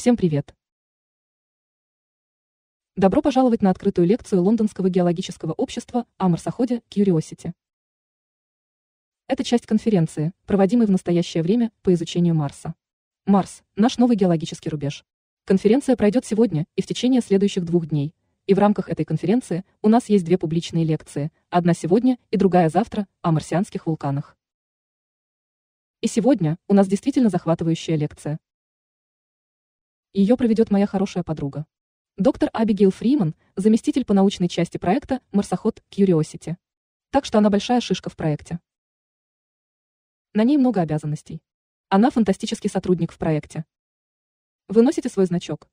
Всем привет! Добро пожаловать на открытую лекцию Лондонского геологического общества о марсоходе Curiosity. Это часть конференции, проводимой в настоящее время по изучению Марса. Марс – наш новый геологический рубеж. Конференция пройдет сегодня и в течение следующих двух дней. И в рамках этой конференции у нас есть две публичные лекции, одна сегодня и другая завтра о марсианских вулканах. И сегодня у нас действительно захватывающая лекция – ее проведет моя хорошая подруга. Доктор Абигейл Фриман, заместитель по научной части проекта «Марсоход Curiosity. Так что она большая шишка в проекте. На ней много обязанностей. Она фантастический сотрудник в проекте. Вы носите свой значок?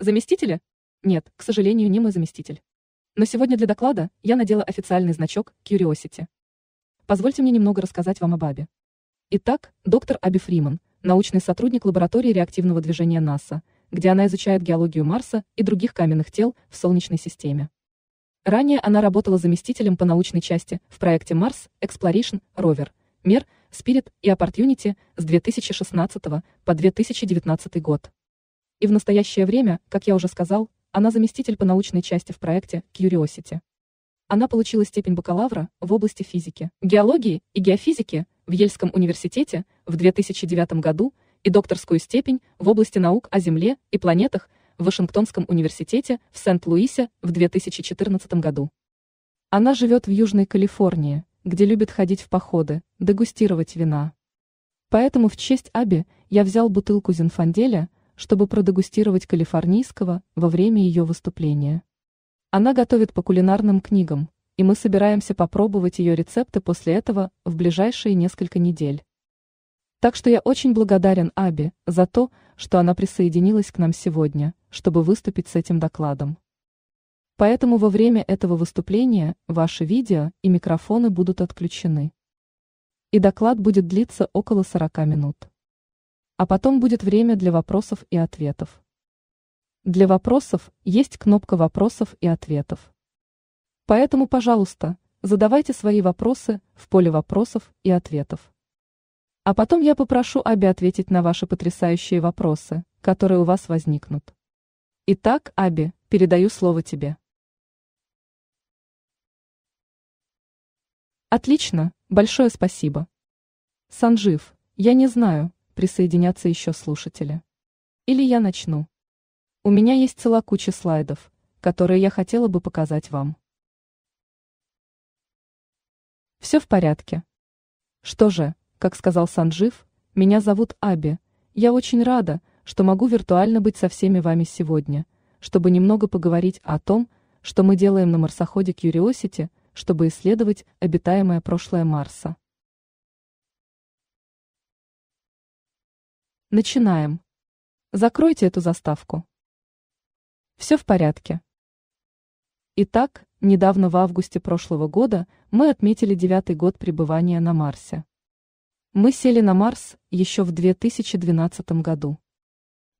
Заместители? Нет, к сожалению, не мой заместитель. Но сегодня для доклада я надела официальный значок Curiosity. Позвольте мне немного рассказать вам об Абе. Итак, доктор Аби Фриман, научный сотрудник лаборатории реактивного движения НАСА, где она изучает геологию Марса и других каменных тел в Солнечной системе. Ранее она работала заместителем по научной части в проекте Mars Exploration Rover, Mer, Spirit и Opportunity с 2016 по 2019 год. И в настоящее время, как я уже сказал, она заместитель по научной части в проекте Curiosity. Она получила степень бакалавра в области физики, геологии и геофизики – в Ельском университете в 2009 году и докторскую степень в области наук о Земле и планетах в Вашингтонском университете в Сент-Луисе в 2014 году. Она живет в Южной Калифорнии, где любит ходить в походы, дегустировать вина. Поэтому в честь Аби я взял бутылку Зинфанделя, чтобы продегустировать калифорнийского во время ее выступления. Она готовит по кулинарным книгам, и мы собираемся попробовать ее рецепты после этого в ближайшие несколько недель. Так что я очень благодарен Аби за то, что она присоединилась к нам сегодня, чтобы выступить с этим докладом. Поэтому во время этого выступления ваши видео и микрофоны будут отключены. И доклад будет длиться около 40 минут. А потом будет время для вопросов и ответов. Для вопросов есть кнопка вопросов и ответов. Поэтому, пожалуйста, задавайте свои вопросы в поле вопросов и ответов. А потом я попрошу Аби ответить на ваши потрясающие вопросы, которые у вас возникнут. Итак, Аби, передаю слово тебе. Отлично, большое спасибо. Санжив, я не знаю, присоединятся еще слушатели. Или я начну. У меня есть целая куча слайдов, которые я хотела бы показать вам. Все в порядке. Что же, как сказал Санжив, меня зовут Аби. Я очень рада, что могу виртуально быть со всеми вами сегодня, чтобы немного поговорить о том, что мы делаем на марсоходе Curiosity, чтобы исследовать обитаемое прошлое Марса. Начинаем. Закройте эту заставку. Все в порядке. Итак, недавно в августе прошлого года мы отметили девятый год пребывания на Марсе. Мы сели на Марс еще в 2012 году.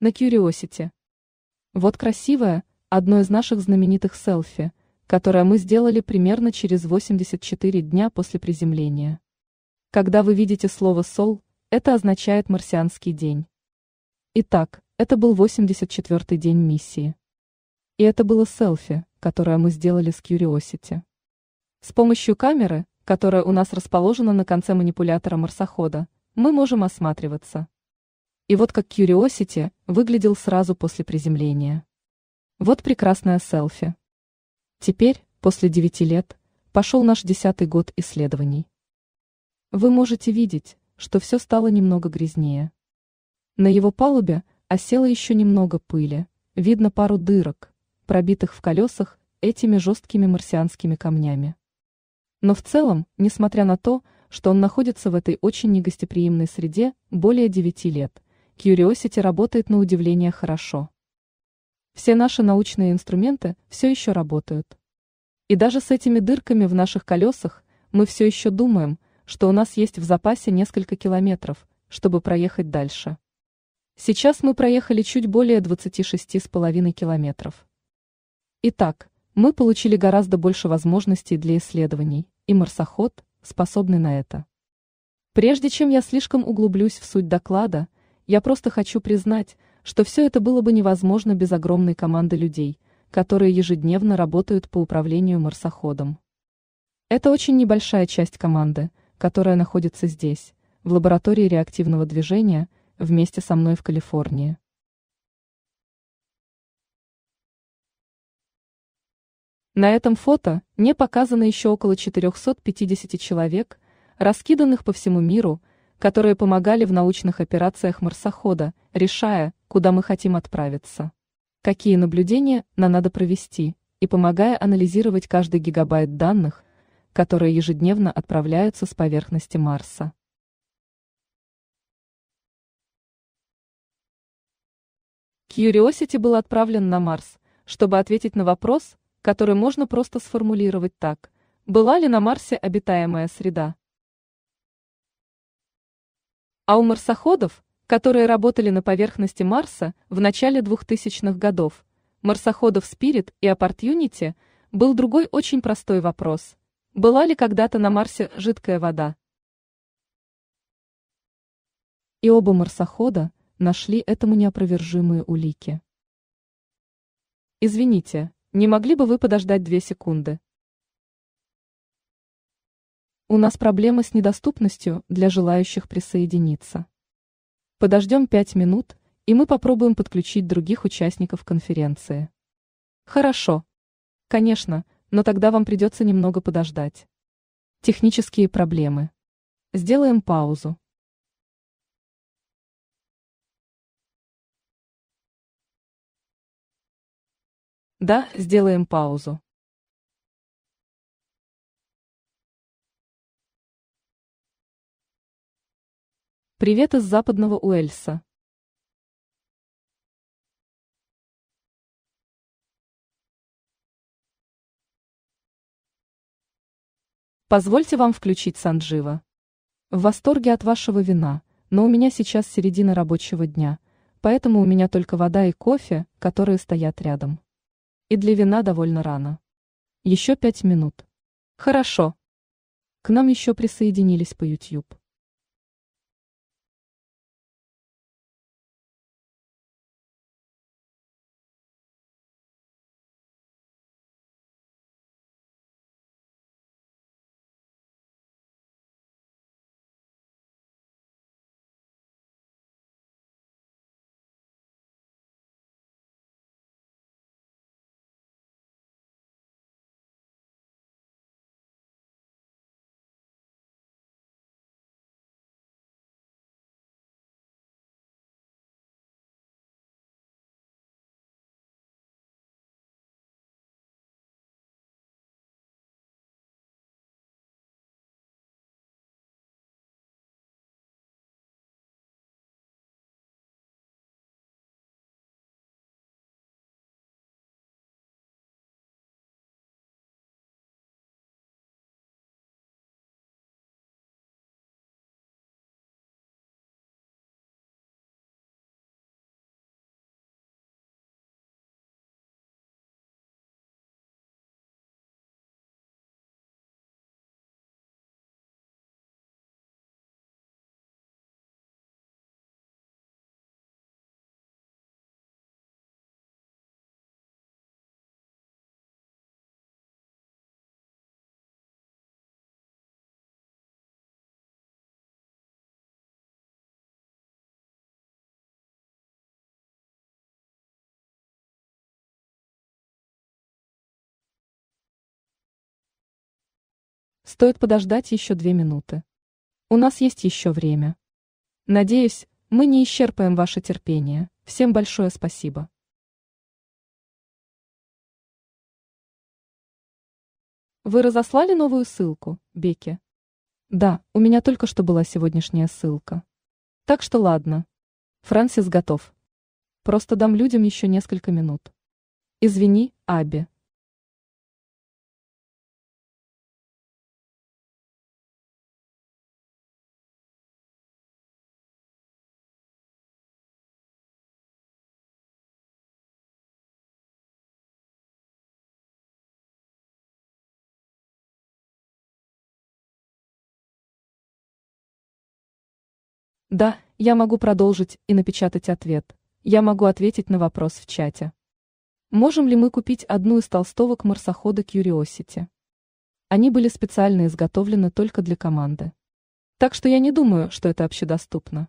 На Curiosity. Вот красивое, одно из наших знаменитых селфи, которое мы сделали примерно через 84 дня после приземления. Когда вы видите слово «сол», это означает «марсианский день». Итак, это был 84-й день миссии. И это было селфи, которое мы сделали с Curiosity. С помощью камеры, которая у нас расположена на конце манипулятора марсохода, мы можем осматриваться. И вот как Curiosity выглядел сразу после приземления. Вот прекрасное селфи. Теперь, после 9 лет, пошел наш десятый год исследований. Вы можете видеть, что все стало немного грязнее. На его палубе осело еще немного пыли, видно пару дырок, пробитых в колесах этими жесткими марсианскими камнями. Но в целом, несмотря на то, что он находится в этой очень негостеприимной среде более 9 лет, Curiosity работает на удивление хорошо. Все наши научные инструменты все еще работают. И даже с этими дырками в наших колесах мы все еще думаем, что у нас есть в запасе несколько километров, чтобы проехать дальше. Сейчас мы проехали чуть более 26,5 километров. Итак, мы получили гораздо больше возможностей для исследований, и марсоход способны на это. Прежде чем я слишком углублюсь в суть доклада, я просто хочу признать, что все это было бы невозможно без огромной команды людей, которые ежедневно работают по управлению марсоходом. Это очень небольшая часть команды, которая находится здесь, в лаборатории реактивного движения, вместе со мной в Калифорнии. На этом фото не показано еще около 450 человек, раскиданных по всему миру, которые помогали в научных операциях марсохода, решая, куда мы хотим отправиться. Какие наблюдения нам надо провести, и помогая анализировать каждый гигабайт данных, которые ежедневно отправляются с поверхности Марса. Curiosity был отправлен на Марс, чтобы ответить на вопрос – который можно просто сформулировать так. Была ли на Марсе обитаемая среда? А у марсоходов, которые работали на поверхности Марса в начале 2000-х годов, марсоходов Spirit и Opportunity, был другой очень простой вопрос. Была ли когда-то на Марсе жидкая вода? И оба марсохода нашли этому неопровержимые улики. Извините, не могли бы вы подождать две секунды? У нас проблемы с недоступностью для желающих присоединиться. Подождем пять минут, и мы попробуем подключить других участников конференции. Хорошо. Конечно, но тогда вам придется немного подождать. Технические проблемы. Сделаем паузу. Да, сделаем паузу. Привет из западного Уэльса. Позвольте вам включить Санджива. В восторге от вашего вина, но у меня сейчас середина рабочего дня, поэтому у меня только вода и кофе, которые стоят рядом. И для вина довольно рано. Еще пять минут. Хорошо. К нам еще присоединились по YouTube. Стоит подождать еще две минуты. У нас есть еще время. Надеюсь, мы не исчерпаем ваше терпение. Всем большое спасибо. Вы разослали новую ссылку, Беки? Да, у меня только что была сегодняшняя ссылка. Так что ладно. Франсис готов. Просто дам людям еще несколько минут. Извини, Аби. Да, я могу продолжить и напечатать ответ. Я могу ответить на вопрос в чате. Можем ли мы купить одну из толстовок марсохода Curiosity? Они были специально изготовлены только для команды. Так что я не думаю, что это общедоступно.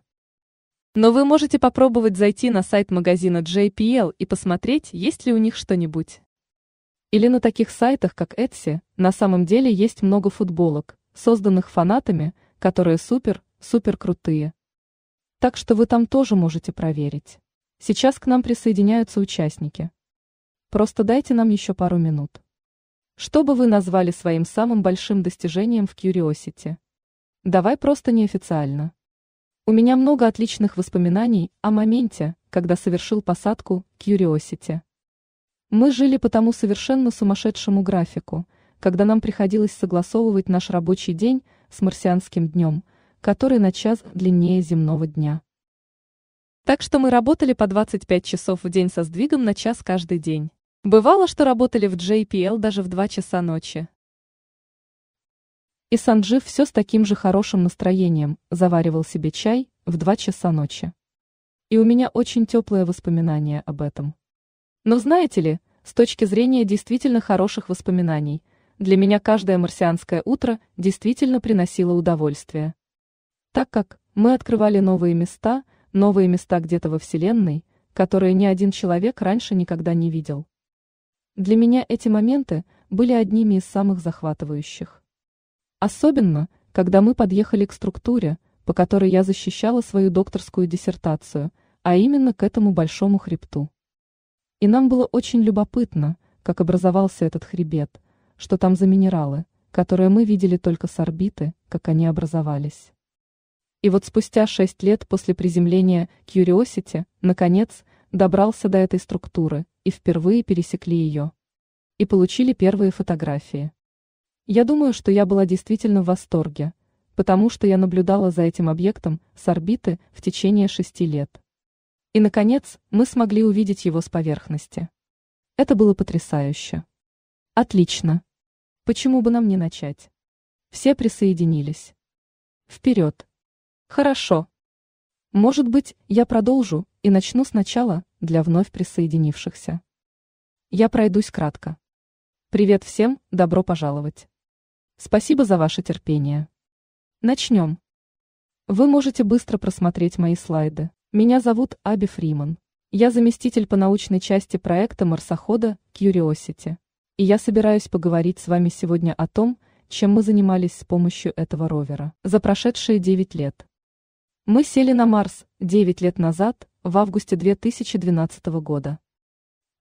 Но вы можете попробовать зайти на сайт магазина JPL и посмотреть, есть ли у них что-нибудь. Или на таких сайтах, как Etsy, на самом деле есть много футболок, созданных фанатами, которые супер, супер крутые, так что вы там тоже можете проверить. Сейчас к нам присоединяются участники. Просто дайте нам еще пару минут. Что бы вы назвали своим самым большим достижением в Curiosity? Давай просто неофициально. У меня много отличных воспоминаний о моменте, когда совершил посадку Curiosity. Мы жили по тому совершенно сумасшедшему графику, когда нам приходилось согласовывать наш рабочий день с марсианским днем – который на час длиннее земного дня. Так что мы работали по 25 часов в день со сдвигом на час каждый день. Бывало, что работали в JPL даже в 2 часа ночи. И Санджив все с таким же хорошим настроением заваривал себе чай в 2 часа ночи. И у меня очень теплое воспоминание об этом. Но знаете ли, с точки зрения действительно хороших воспоминаний, для меня каждое марсианское утро действительно приносило удовольствие так как мы открывали новые места, новые места где-то во Вселенной, которые ни один человек раньше никогда не видел. Для меня эти моменты были одними из самых захватывающих. Особенно, когда мы подъехали к структуре, по которой я защищала свою докторскую диссертацию, а именно к этому большому хребту. И нам было очень любопытно, как образовался этот хребет, что там за минералы, которые мы видели только с орбиты, как они образовались. И вот спустя шесть лет после приземления Curiosity, наконец, добрался до этой структуры и впервые пересекли ее. И получили первые фотографии. Я думаю, что я была действительно в восторге, потому что я наблюдала за этим объектом с орбиты в течение шести лет. И, наконец, мы смогли увидеть его с поверхности. Это было потрясающе. Отлично. Почему бы нам не начать? Все присоединились. Вперед! Хорошо. Может быть, я продолжу и начну сначала для вновь присоединившихся. Я пройдусь кратко. Привет всем, добро пожаловать. Спасибо за ваше терпение. Начнем. Вы можете быстро просмотреть мои слайды. Меня зовут Аби Фриман. Я заместитель по научной части проекта марсохода Curiosity. И я собираюсь поговорить с вами сегодня о том, чем мы занимались с помощью этого ровера за прошедшие 9 лет. Мы сели на Марс 9 лет назад, в августе 2012 года.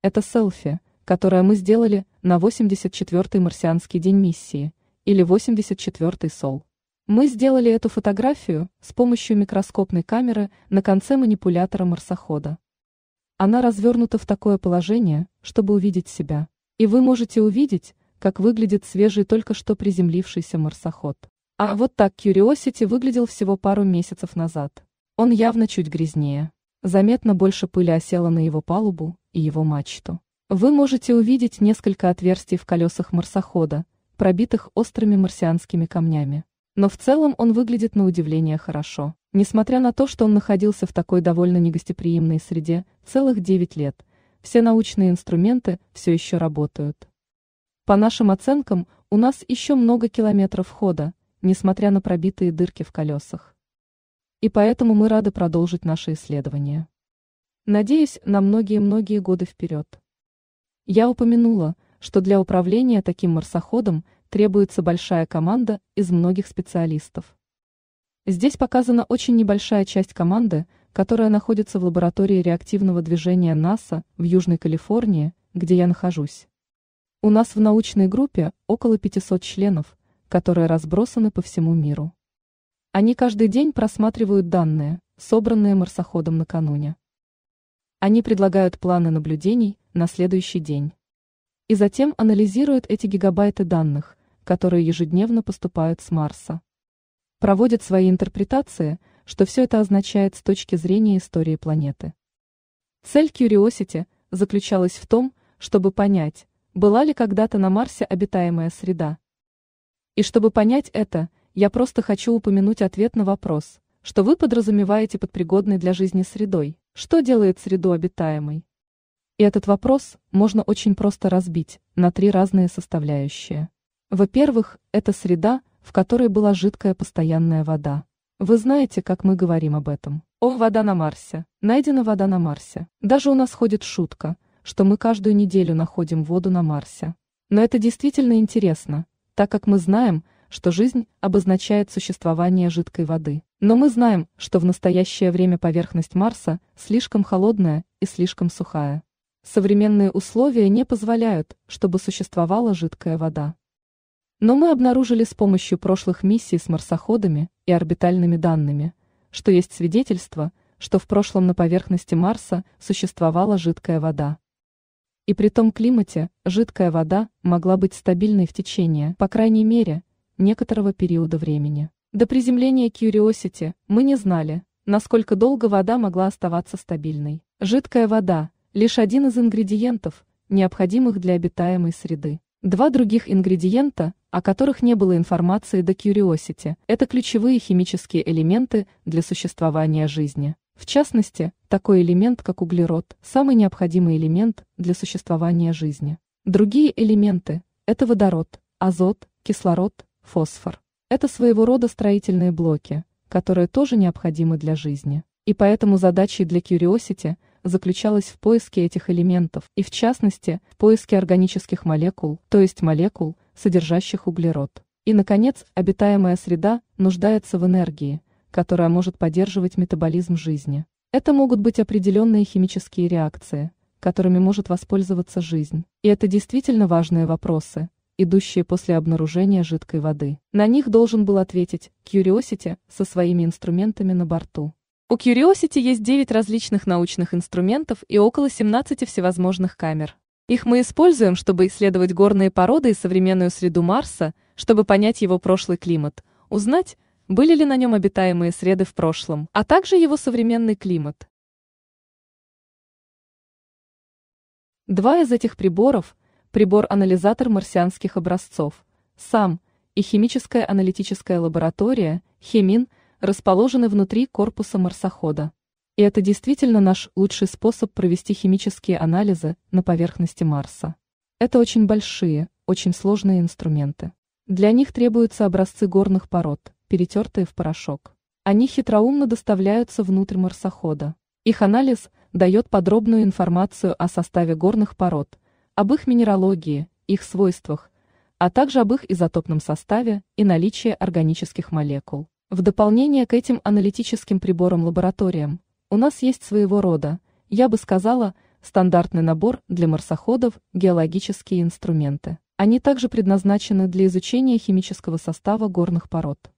Это селфи, которое мы сделали на 84-й марсианский день миссии, или 84-й СОЛ. Мы сделали эту фотографию с помощью микроскопной камеры на конце манипулятора марсохода. Она развернута в такое положение, чтобы увидеть себя. И вы можете увидеть, как выглядит свежий только что приземлившийся марсоход. А вот так Curiosity выглядел всего пару месяцев назад. Он явно чуть грязнее. Заметно больше пыли осела на его палубу и его мачту. Вы можете увидеть несколько отверстий в колесах марсохода, пробитых острыми марсианскими камнями. Но в целом он выглядит на удивление хорошо. Несмотря на то, что он находился в такой довольно негостеприимной среде целых 9 лет, все научные инструменты все еще работают. По нашим оценкам, у нас еще много километров хода, несмотря на пробитые дырки в колесах. И поэтому мы рады продолжить наши исследования. Надеюсь, на многие-многие годы вперед. Я упомянула, что для управления таким марсоходом требуется большая команда из многих специалистов. Здесь показана очень небольшая часть команды, которая находится в лаборатории реактивного движения НАСА в Южной Калифорнии, где я нахожусь. У нас в научной группе около 500 членов, которые разбросаны по всему миру. Они каждый день просматривают данные, собранные марсоходом накануне. Они предлагают планы наблюдений на следующий день. И затем анализируют эти гигабайты данных, которые ежедневно поступают с Марса. Проводят свои интерпретации, что все это означает с точки зрения истории планеты. Цель Curiosity заключалась в том, чтобы понять, была ли когда-то на Марсе обитаемая среда, и чтобы понять это, я просто хочу упомянуть ответ на вопрос, что вы подразумеваете под пригодной для жизни средой, что делает среду обитаемой. И этот вопрос можно очень просто разбить на три разные составляющие. Во-первых, это среда, в которой была жидкая постоянная вода. Вы знаете, как мы говорим об этом. О, вода на Марсе. Найдена вода на Марсе. Даже у нас ходит шутка, что мы каждую неделю находим воду на Марсе. Но это действительно интересно, так как мы знаем, что жизнь обозначает существование жидкой воды. Но мы знаем, что в настоящее время поверхность Марса слишком холодная и слишком сухая. Современные условия не позволяют, чтобы существовала жидкая вода. Но мы обнаружили с помощью прошлых миссий с марсоходами и орбитальными данными, что есть свидетельство, что в прошлом на поверхности Марса существовала жидкая вода. И при том климате жидкая вода могла быть стабильной в течение, по крайней мере, некоторого периода времени. До приземления Curiosity мы не знали, насколько долго вода могла оставаться стабильной. Жидкая вода – лишь один из ингредиентов, необходимых для обитаемой среды. Два других ингредиента, о которых не было информации до Curiosity, это ключевые химические элементы для существования жизни. В частности, такой элемент, как углерод, самый необходимый элемент для существования жизни. Другие элементы – это водород, азот, кислород, фосфор. Это своего рода строительные блоки, которые тоже необходимы для жизни. И поэтому задачей для Curiosity заключалась в поиске этих элементов и, в частности, в поиске органических молекул, то есть молекул, содержащих углерод. И, наконец, обитаемая среда нуждается в энергии – которая может поддерживать метаболизм жизни. Это могут быть определенные химические реакции, которыми может воспользоваться жизнь. И это действительно важные вопросы, идущие после обнаружения жидкой воды. На них должен был ответить Curiosity со своими инструментами на борту. У Curiosity есть 9 различных научных инструментов и около 17 всевозможных камер. Их мы используем, чтобы исследовать горные породы и современную среду Марса, чтобы понять его прошлый климат, узнать, были ли на нем обитаемые среды в прошлом, а также его современный климат. Два из этих приборов – прибор-анализатор марсианских образцов, сам и химическая аналитическая лаборатория, ХЕМИН — расположены внутри корпуса марсохода. И это действительно наш лучший способ провести химические анализы на поверхности Марса. Это очень большие, очень сложные инструменты. Для них требуются образцы горных пород – перетертые в порошок. Они хитроумно доставляются внутрь марсохода. Их анализ дает подробную информацию о составе горных пород, об их минералогии, их свойствах, а также об их изотопном составе и наличии органических молекул. В дополнение к этим аналитическим приборам-лабораториям у нас есть своего рода, я бы сказала, стандартный набор для марсоходов геологические инструменты. Они также предназначены для изучения химического состава горных пород.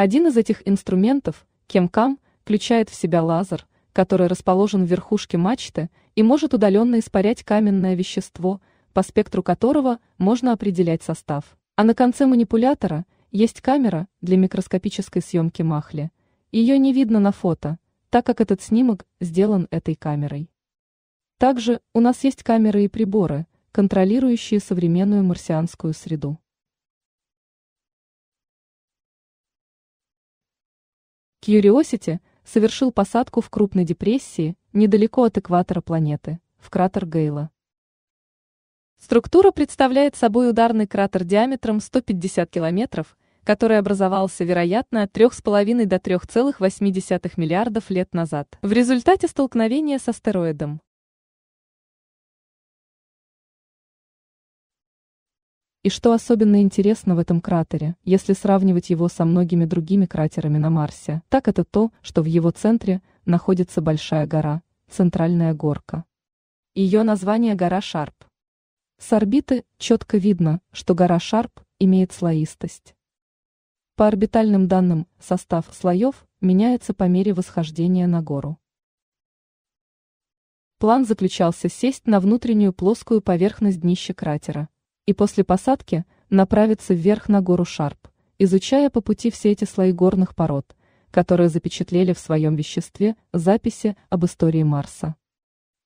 Один из этих инструментов, кемкам, включает в себя лазер, который расположен в верхушке мачты и может удаленно испарять каменное вещество, по спектру которого можно определять состав. А на конце манипулятора есть камера для микроскопической съемки махли. Ее не видно на фото, так как этот снимок сделан этой камерой. Также у нас есть камеры и приборы, контролирующие современную марсианскую среду. Curiosity совершил посадку в крупной депрессии недалеко от экватора планеты, в кратер Гейла. Структура представляет собой ударный кратер диаметром 150 километров, который образовался, вероятно, от 3,5 до 3,8 миллиардов лет назад в результате столкновения с астероидом. И что особенно интересно в этом кратере, если сравнивать его со многими другими кратерами на Марсе, так это то, что в его центре находится большая гора, центральная горка. Ее название гора Шарп. С орбиты четко видно, что гора Шарп имеет слоистость. По орбитальным данным состав слоев меняется по мере восхождения на гору. План заключался сесть на внутреннюю плоскую поверхность днища кратера – и после посадки направиться вверх на гору Шарп, изучая по пути все эти слои горных пород, которые запечатлели в своем веществе записи об истории Марса.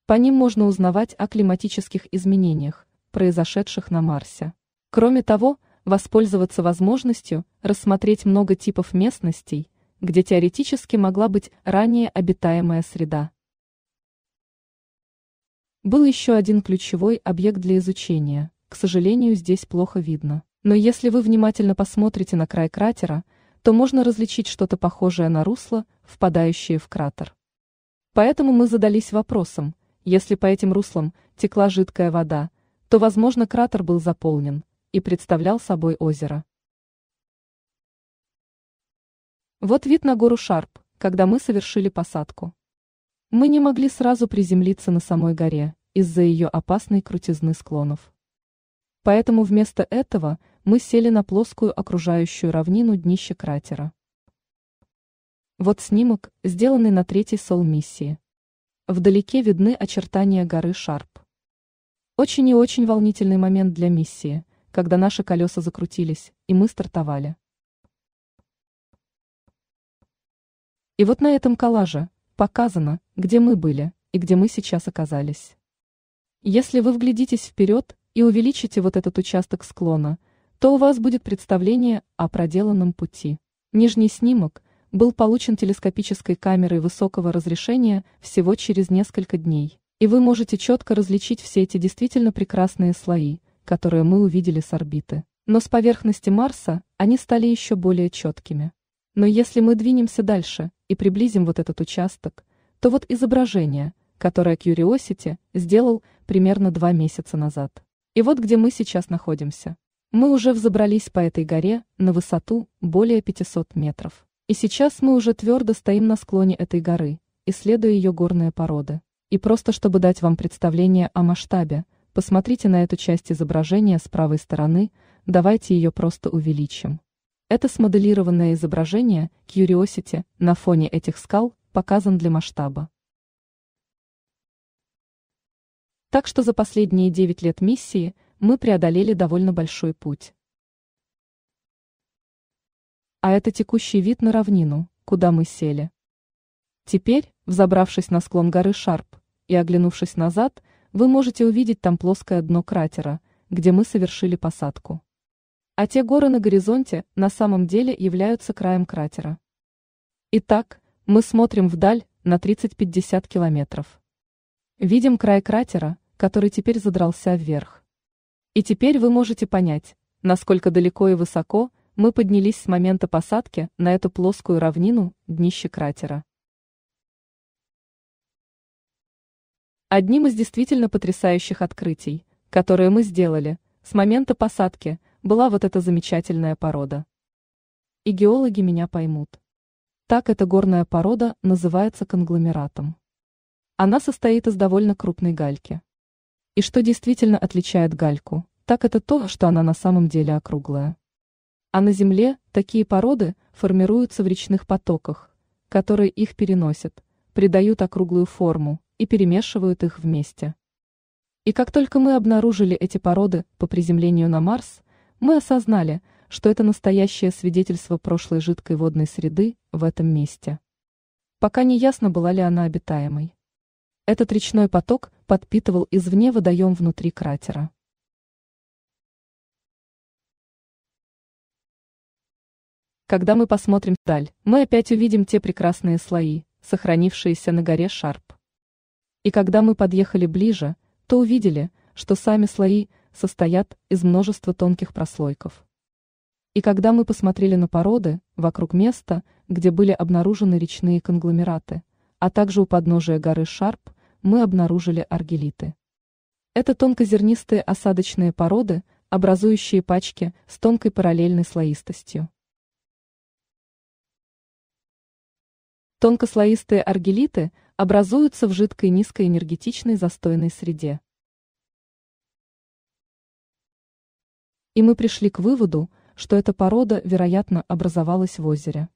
По ним можно узнавать о климатических изменениях, произошедших на Марсе. Кроме того, воспользоваться возможностью рассмотреть много типов местностей, где теоретически могла быть ранее обитаемая среда. Был еще один ключевой объект для изучения – к сожалению, здесь плохо видно. Но если вы внимательно посмотрите на край кратера, то можно различить что-то похожее на русло, впадающее в кратер. Поэтому мы задались вопросом, если по этим руслам текла жидкая вода, то, возможно, кратер был заполнен и представлял собой озеро. Вот вид на гору Шарп, когда мы совершили посадку. Мы не могли сразу приземлиться на самой горе из-за ее опасной крутизны склонов. Поэтому вместо этого мы сели на плоскую окружающую равнину днища кратера. Вот снимок, сделанный на третьей сол-миссии. Вдалеке видны очертания горы Шарп. Очень и очень волнительный момент для миссии, когда наши колеса закрутились, и мы стартовали. И вот на этом коллаже показано, где мы были и где мы сейчас оказались. Если вы вглядитесь вперед, и увеличите вот этот участок склона, то у вас будет представление о проделанном пути. Нижний снимок был получен телескопической камерой высокого разрешения всего через несколько дней, и вы можете четко различить все эти действительно прекрасные слои, которые мы увидели с орбиты. Но с поверхности Марса они стали еще более четкими. Но если мы двинемся дальше и приблизим вот этот участок, то вот изображение, которое Curiosity сделал примерно два месяца назад. И вот где мы сейчас находимся. Мы уже взобрались по этой горе на высоту более 500 метров. И сейчас мы уже твердо стоим на склоне этой горы, исследуя ее горные породы. И просто чтобы дать вам представление о масштабе, посмотрите на эту часть изображения с правой стороны, давайте ее просто увеличим. Это смоделированное изображение Curiosity на фоне этих скал показан для масштаба. Так что за последние 9 лет миссии мы преодолели довольно большой путь. А это текущий вид на равнину, куда мы сели. Теперь, взобравшись на склон горы Шарп и оглянувшись назад, вы можете увидеть там плоское дно кратера, где мы совершили посадку. А те горы на горизонте на самом деле являются краем кратера. Итак, мы смотрим вдаль на 30-50 километров. Видим край кратера, который теперь задрался вверх. И теперь вы можете понять, насколько далеко и высоко мы поднялись с момента посадки на эту плоскую равнину днище кратера. Одним из действительно потрясающих открытий, которые мы сделали с момента посадки, была вот эта замечательная порода. И геологи меня поймут. Так эта горная порода называется конгломератом. Она состоит из довольно крупной гальки. И что действительно отличает гальку, так это то, что она на самом деле округлая. А на Земле такие породы формируются в речных потоках, которые их переносят, придают округлую форму и перемешивают их вместе. И как только мы обнаружили эти породы по приземлению на Марс, мы осознали, что это настоящее свидетельство прошлой жидкой водной среды в этом месте. Пока не ясно, была ли она обитаемой. Этот речной поток подпитывал извне водоем внутри кратера. Когда мы посмотрим вдаль, мы опять увидим те прекрасные слои, сохранившиеся на горе Шарп. И когда мы подъехали ближе, то увидели, что сами слои состоят из множества тонких прослойков. И когда мы посмотрели на породы вокруг места, где были обнаружены речные конгломераты, а также у подножия горы Шарп мы обнаружили аргелиты. Это тонкозернистые осадочные породы, образующие пачки с тонкой параллельной слоистостью. Тонкослоистые аргелиты образуются в жидкой низкоэнергетичной застойной среде. И мы пришли к выводу, что эта порода, вероятно, образовалась в озере.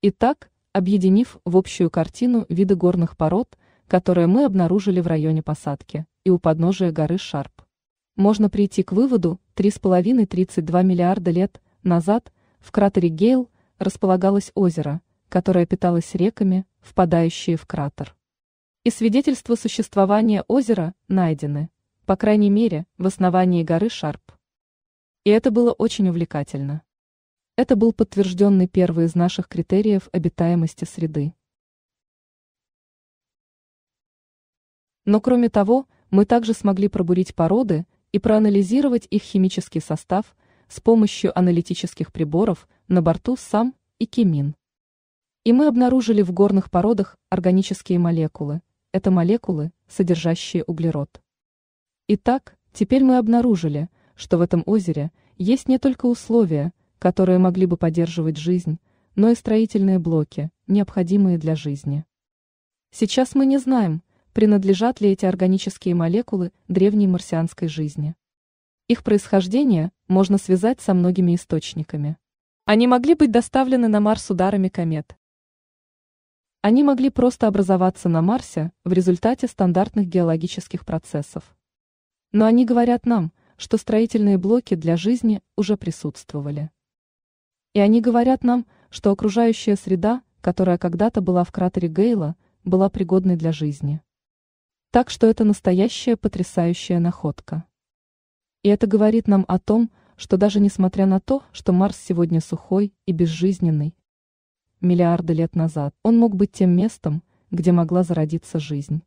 Итак, объединив в общую картину виды горных пород, которые мы обнаружили в районе посадки и у подножия горы Шарп. Можно прийти к выводу, 3,5-32 миллиарда лет назад в кратере Гейл располагалось озеро, которое питалось реками, впадающие в кратер. И свидетельства существования озера найдены, по крайней мере, в основании горы Шарп. И это было очень увлекательно. Это был подтвержденный первый из наших критериев обитаемости среды. Но кроме того, мы также смогли пробурить породы и проанализировать их химический состав с помощью аналитических приборов на борту САМ и Кемин. И мы обнаружили в горных породах органические молекулы. Это молекулы, содержащие углерод. Итак, теперь мы обнаружили, что в этом озере есть не только условия, которые могли бы поддерживать жизнь, но и строительные блоки, необходимые для жизни. Сейчас мы не знаем, принадлежат ли эти органические молекулы древней марсианской жизни. Их происхождение можно связать со многими источниками. Они могли быть доставлены на Марс ударами комет. Они могли просто образоваться на Марсе в результате стандартных геологических процессов. Но они говорят нам, что строительные блоки для жизни уже присутствовали. И они говорят нам, что окружающая среда, которая когда-то была в кратере Гейла, была пригодной для жизни. Так что это настоящая потрясающая находка. И это говорит нам о том, что даже несмотря на то, что Марс сегодня сухой и безжизненный, миллиарды лет назад он мог быть тем местом, где могла зародиться жизнь.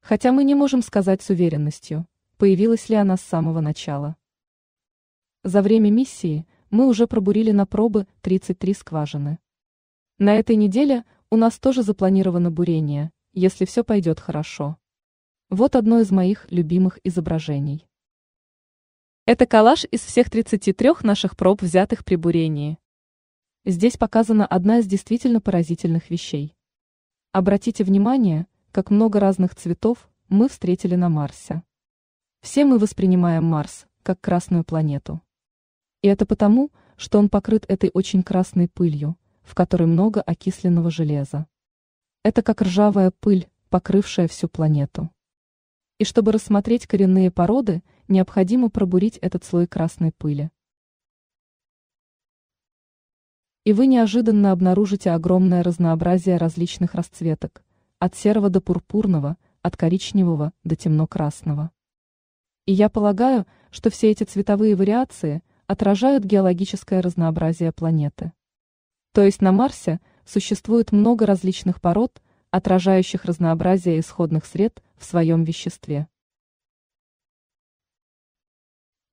Хотя мы не можем сказать с уверенностью, появилась ли она с самого начала. За время миссии – мы уже пробурили на пробы 33 скважины. На этой неделе у нас тоже запланировано бурение, если все пойдет хорошо. Вот одно из моих любимых изображений. Это коллаж из всех 33 наших проб, взятых при бурении. Здесь показана одна из действительно поразительных вещей. Обратите внимание, как много разных цветов мы встретили на Марсе. Все мы воспринимаем Марс как красную планету. И это потому, что он покрыт этой очень красной пылью, в которой много окисленного железа. Это как ржавая пыль, покрывшая всю планету. И чтобы рассмотреть коренные породы, необходимо пробурить этот слой красной пыли. И вы неожиданно обнаружите огромное разнообразие различных расцветок, от серого до пурпурного, от коричневого до темно-красного. И я полагаю, что все эти цветовые вариации – отражают геологическое разнообразие планеты. То есть на Марсе существует много различных пород, отражающих разнообразие исходных сред в своем веществе.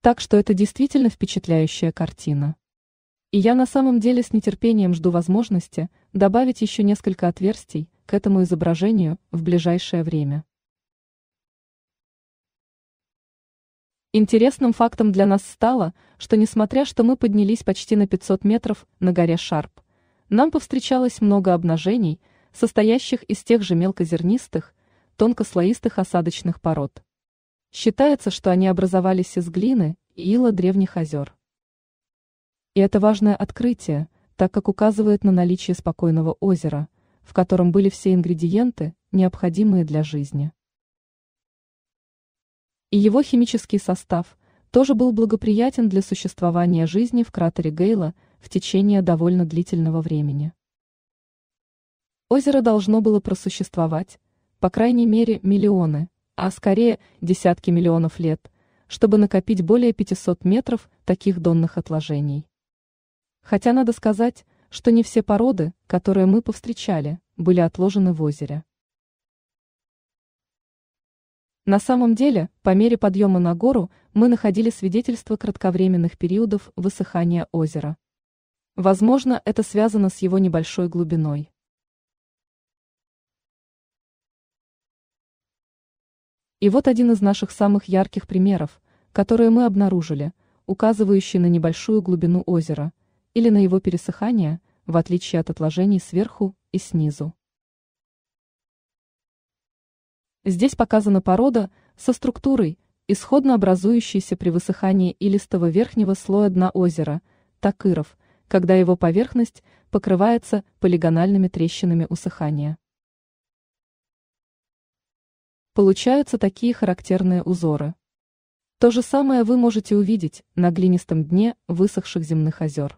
Так что это действительно впечатляющая картина. И я на самом деле с нетерпением жду возможности добавить еще несколько отверстий к этому изображению в ближайшее время. Интересным фактом для нас стало, что несмотря что мы поднялись почти на 500 метров на горе Шарп, нам повстречалось много обнажений, состоящих из тех же мелкозернистых, тонкослоистых осадочных пород. Считается, что они образовались из глины и ила древних озер. И это важное открытие, так как указывает на наличие спокойного озера, в котором были все ингредиенты, необходимые для жизни и его химический состав тоже был благоприятен для существования жизни в кратере Гейла в течение довольно длительного времени. Озеро должно было просуществовать, по крайней мере, миллионы, а скорее десятки миллионов лет, чтобы накопить более 500 метров таких донных отложений. Хотя надо сказать, что не все породы, которые мы повстречали, были отложены в озере. На самом деле, по мере подъема на гору мы находили свидетельства кратковременных периодов высыхания озера. Возможно, это связано с его небольшой глубиной. И вот один из наших самых ярких примеров, которые мы обнаружили, указывающий на небольшую глубину озера или на его пересыхание, в отличие от отложений сверху и снизу. Здесь показана порода со структурой, исходно образующейся при высыхании илистого верхнего слоя дна озера, Такыров, когда его поверхность покрывается полигональными трещинами усыхания. Получаются такие характерные узоры. То же самое вы можете увидеть на глинистом дне высохших земных озер.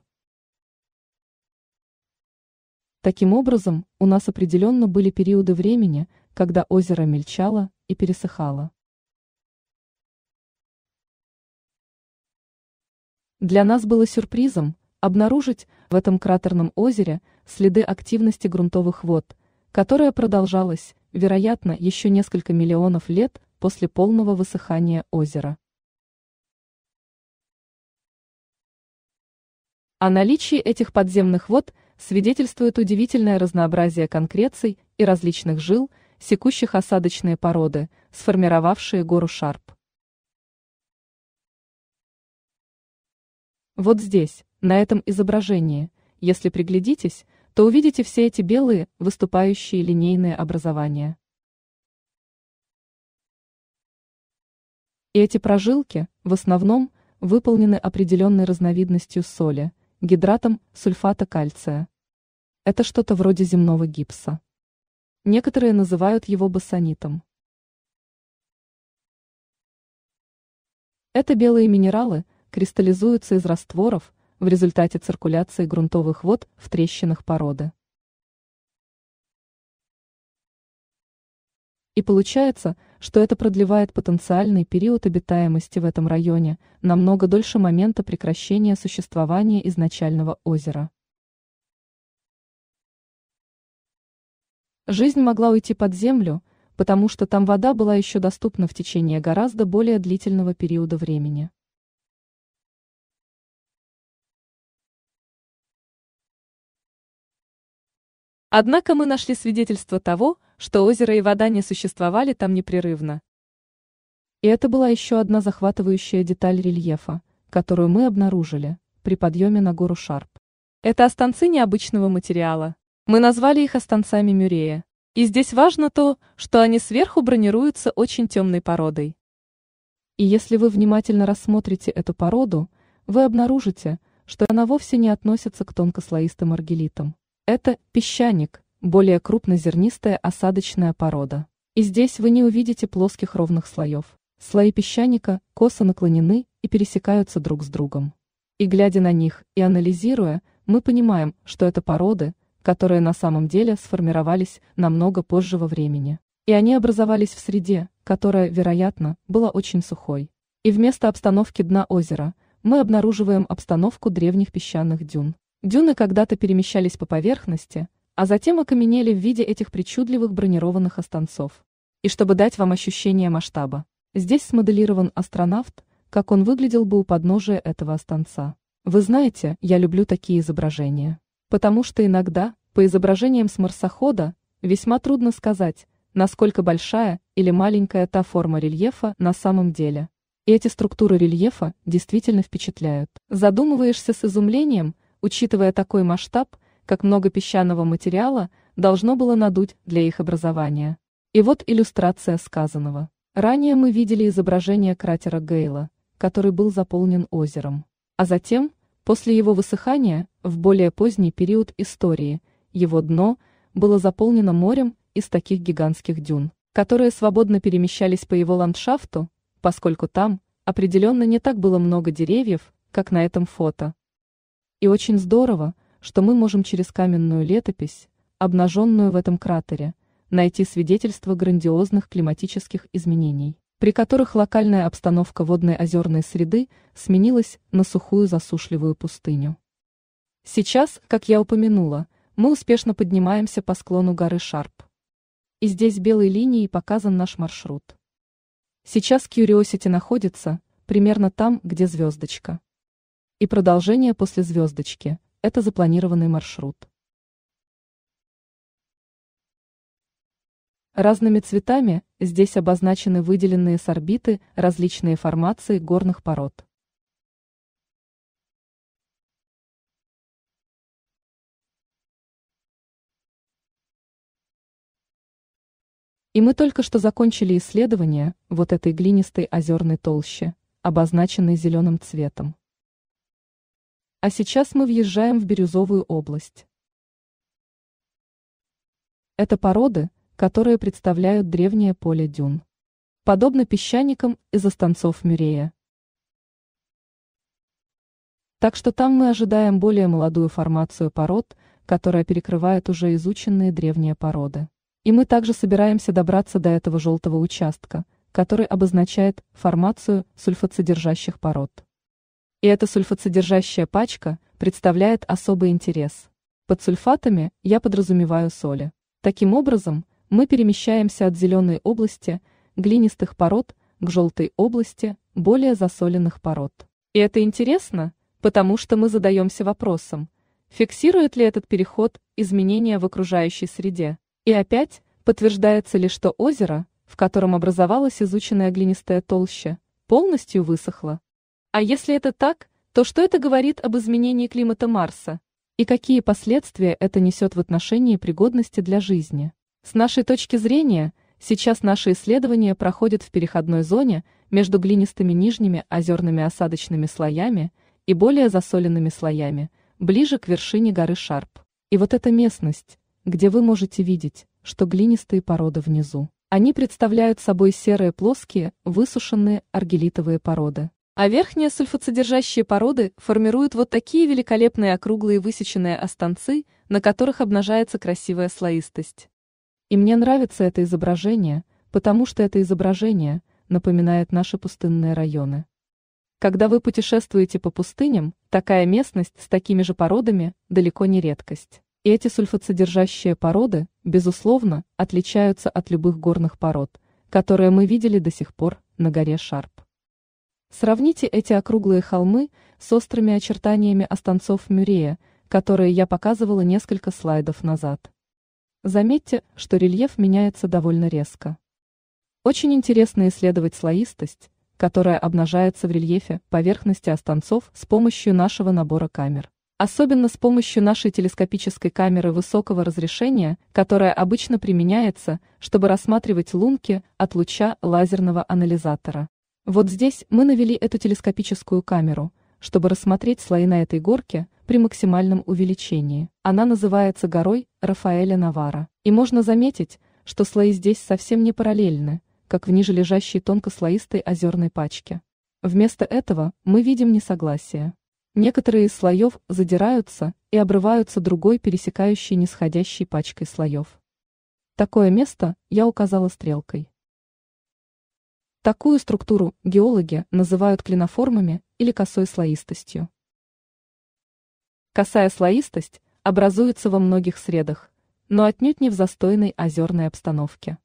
Таким образом, у нас определенно были периоды времени – когда озеро мельчало и пересыхало. Для нас было сюрпризом обнаружить в этом кратерном озере следы активности грунтовых вод, которая продолжалась, вероятно, еще несколько миллионов лет после полного высыхания озера. О наличии этих подземных вод свидетельствует удивительное разнообразие конкреций и различных жил – секущих осадочные породы, сформировавшие гору Шарп. Вот здесь, на этом изображении, если приглядитесь, то увидите все эти белые, выступающие линейные образования. И эти прожилки, в основном, выполнены определенной разновидностью соли, гидратом сульфата кальция. Это что-то вроде земного гипса. Некоторые называют его басонитом. Это белые минералы кристаллизуются из растворов в результате циркуляции грунтовых вод в трещинах породы. И получается, что это продлевает потенциальный период обитаемости в этом районе намного дольше момента прекращения существования изначального озера. Жизнь могла уйти под землю, потому что там вода была еще доступна в течение гораздо более длительного периода времени. Однако мы нашли свидетельство того, что озеро и вода не существовали там непрерывно. И это была еще одна захватывающая деталь рельефа, которую мы обнаружили при подъеме на гору Шарп. Это останцы необычного материала – мы назвали их останцами Мюрея. И здесь важно то, что они сверху бронируются очень темной породой. И если вы внимательно рассмотрите эту породу, вы обнаружите, что она вовсе не относится к тонкослоистым аргелитам. Это песчаник, более крупнозернистая осадочная порода. И здесь вы не увидите плоских ровных слоев. Слои песчаника косо наклонены и пересекаются друг с другом. И глядя на них и анализируя, мы понимаем, что это породы – которые на самом деле сформировались намного позже во времени. И они образовались в среде, которая, вероятно, была очень сухой. И вместо обстановки дна озера мы обнаруживаем обстановку древних песчаных дюн. Дюны когда-то перемещались по поверхности, а затем окаменели в виде этих причудливых бронированных останцов. И чтобы дать вам ощущение масштаба, здесь смоделирован астронавт, как он выглядел бы у подножия этого останца. Вы знаете, я люблю такие изображения потому что иногда по изображениям с марсохода весьма трудно сказать, насколько большая или маленькая та форма рельефа на самом деле. И эти структуры рельефа действительно впечатляют. Задумываешься с изумлением, учитывая такой масштаб, как много песчаного материала должно было надуть для их образования. И вот иллюстрация сказанного. Ранее мы видели изображение кратера Гейла, который был заполнен озером. А затем, после его высыхания, в более поздний период истории его дно было заполнено морем из таких гигантских дюн, которые свободно перемещались по его ландшафту, поскольку там определенно не так было много деревьев, как на этом фото. И очень здорово, что мы можем через каменную летопись, обнаженную в этом кратере, найти свидетельство грандиозных климатических изменений, при которых локальная обстановка водной озерной среды сменилась на сухую засушливую пустыню. Сейчас, как я упомянула, мы успешно поднимаемся по склону горы Шарп. И здесь белой линией показан наш маршрут. Сейчас Curiosity находится примерно там, где звездочка. И продолжение после звездочки – это запланированный маршрут. Разными цветами здесь обозначены выделенные с орбиты различные формации горных пород. И мы только что закончили исследование вот этой глинистой озерной толщи, обозначенной зеленым цветом. А сейчас мы въезжаем в Бирюзовую область. Это породы, которые представляют древнее поле дюн. Подобно песчаникам из останцов Мюрея. Так что там мы ожидаем более молодую формацию пород, которая перекрывает уже изученные древние породы. И мы также собираемся добраться до этого желтого участка, который обозначает формацию сульфатсодержащих пород. И эта сульфатсодержащая пачка представляет особый интерес. Под сульфатами я подразумеваю соли. Таким образом, мы перемещаемся от зеленой области глинистых пород к желтой области более засоленных пород. И это интересно, потому что мы задаемся вопросом, фиксирует ли этот переход изменения в окружающей среде. И опять подтверждается ли, что озеро, в котором образовалась изученная глинистая толща, полностью высохло. А если это так, то что это говорит об изменении климата Марса? И какие последствия это несет в отношении пригодности для жизни? С нашей точки зрения, сейчас наши исследования проходят в переходной зоне между глинистыми нижними озерными осадочными слоями и более засоленными слоями, ближе к вершине горы Шарп. И вот эта местность, где вы можете видеть, что глинистые породы внизу. Они представляют собой серые плоские, высушенные аргелитовые породы. А верхние сульфоцедержащие породы формируют вот такие великолепные округлые высеченные останцы, на которых обнажается красивая слоистость. И мне нравится это изображение, потому что это изображение напоминает наши пустынные районы. Когда вы путешествуете по пустыням, такая местность с такими же породами далеко не редкость. И Эти сульфатсодержащие породы, безусловно, отличаются от любых горных пород, которые мы видели до сих пор на горе Шарп. Сравните эти округлые холмы с острыми очертаниями останцов Мюрея, которые я показывала несколько слайдов назад. Заметьте, что рельеф меняется довольно резко. Очень интересно исследовать слоистость, которая обнажается в рельефе поверхности останцов с помощью нашего набора камер особенно с помощью нашей телескопической камеры высокого разрешения, которая обычно применяется, чтобы рассматривать лунки от луча лазерного анализатора. Вот здесь мы навели эту телескопическую камеру, чтобы рассмотреть слои на этой горке при максимальном увеличении. Она называется горой Рафаэля Навара. И можно заметить, что слои здесь совсем не параллельны, как в ниже лежащей тонкослоистой озерной пачке. Вместо этого мы видим несогласие. Некоторые из слоев задираются и обрываются другой пересекающей нисходящей пачкой слоев. Такое место я указала стрелкой. Такую структуру геологи называют клиноформами или косой слоистостью. Косая слоистость образуется во многих средах, но отнюдь не в застойной озерной обстановке.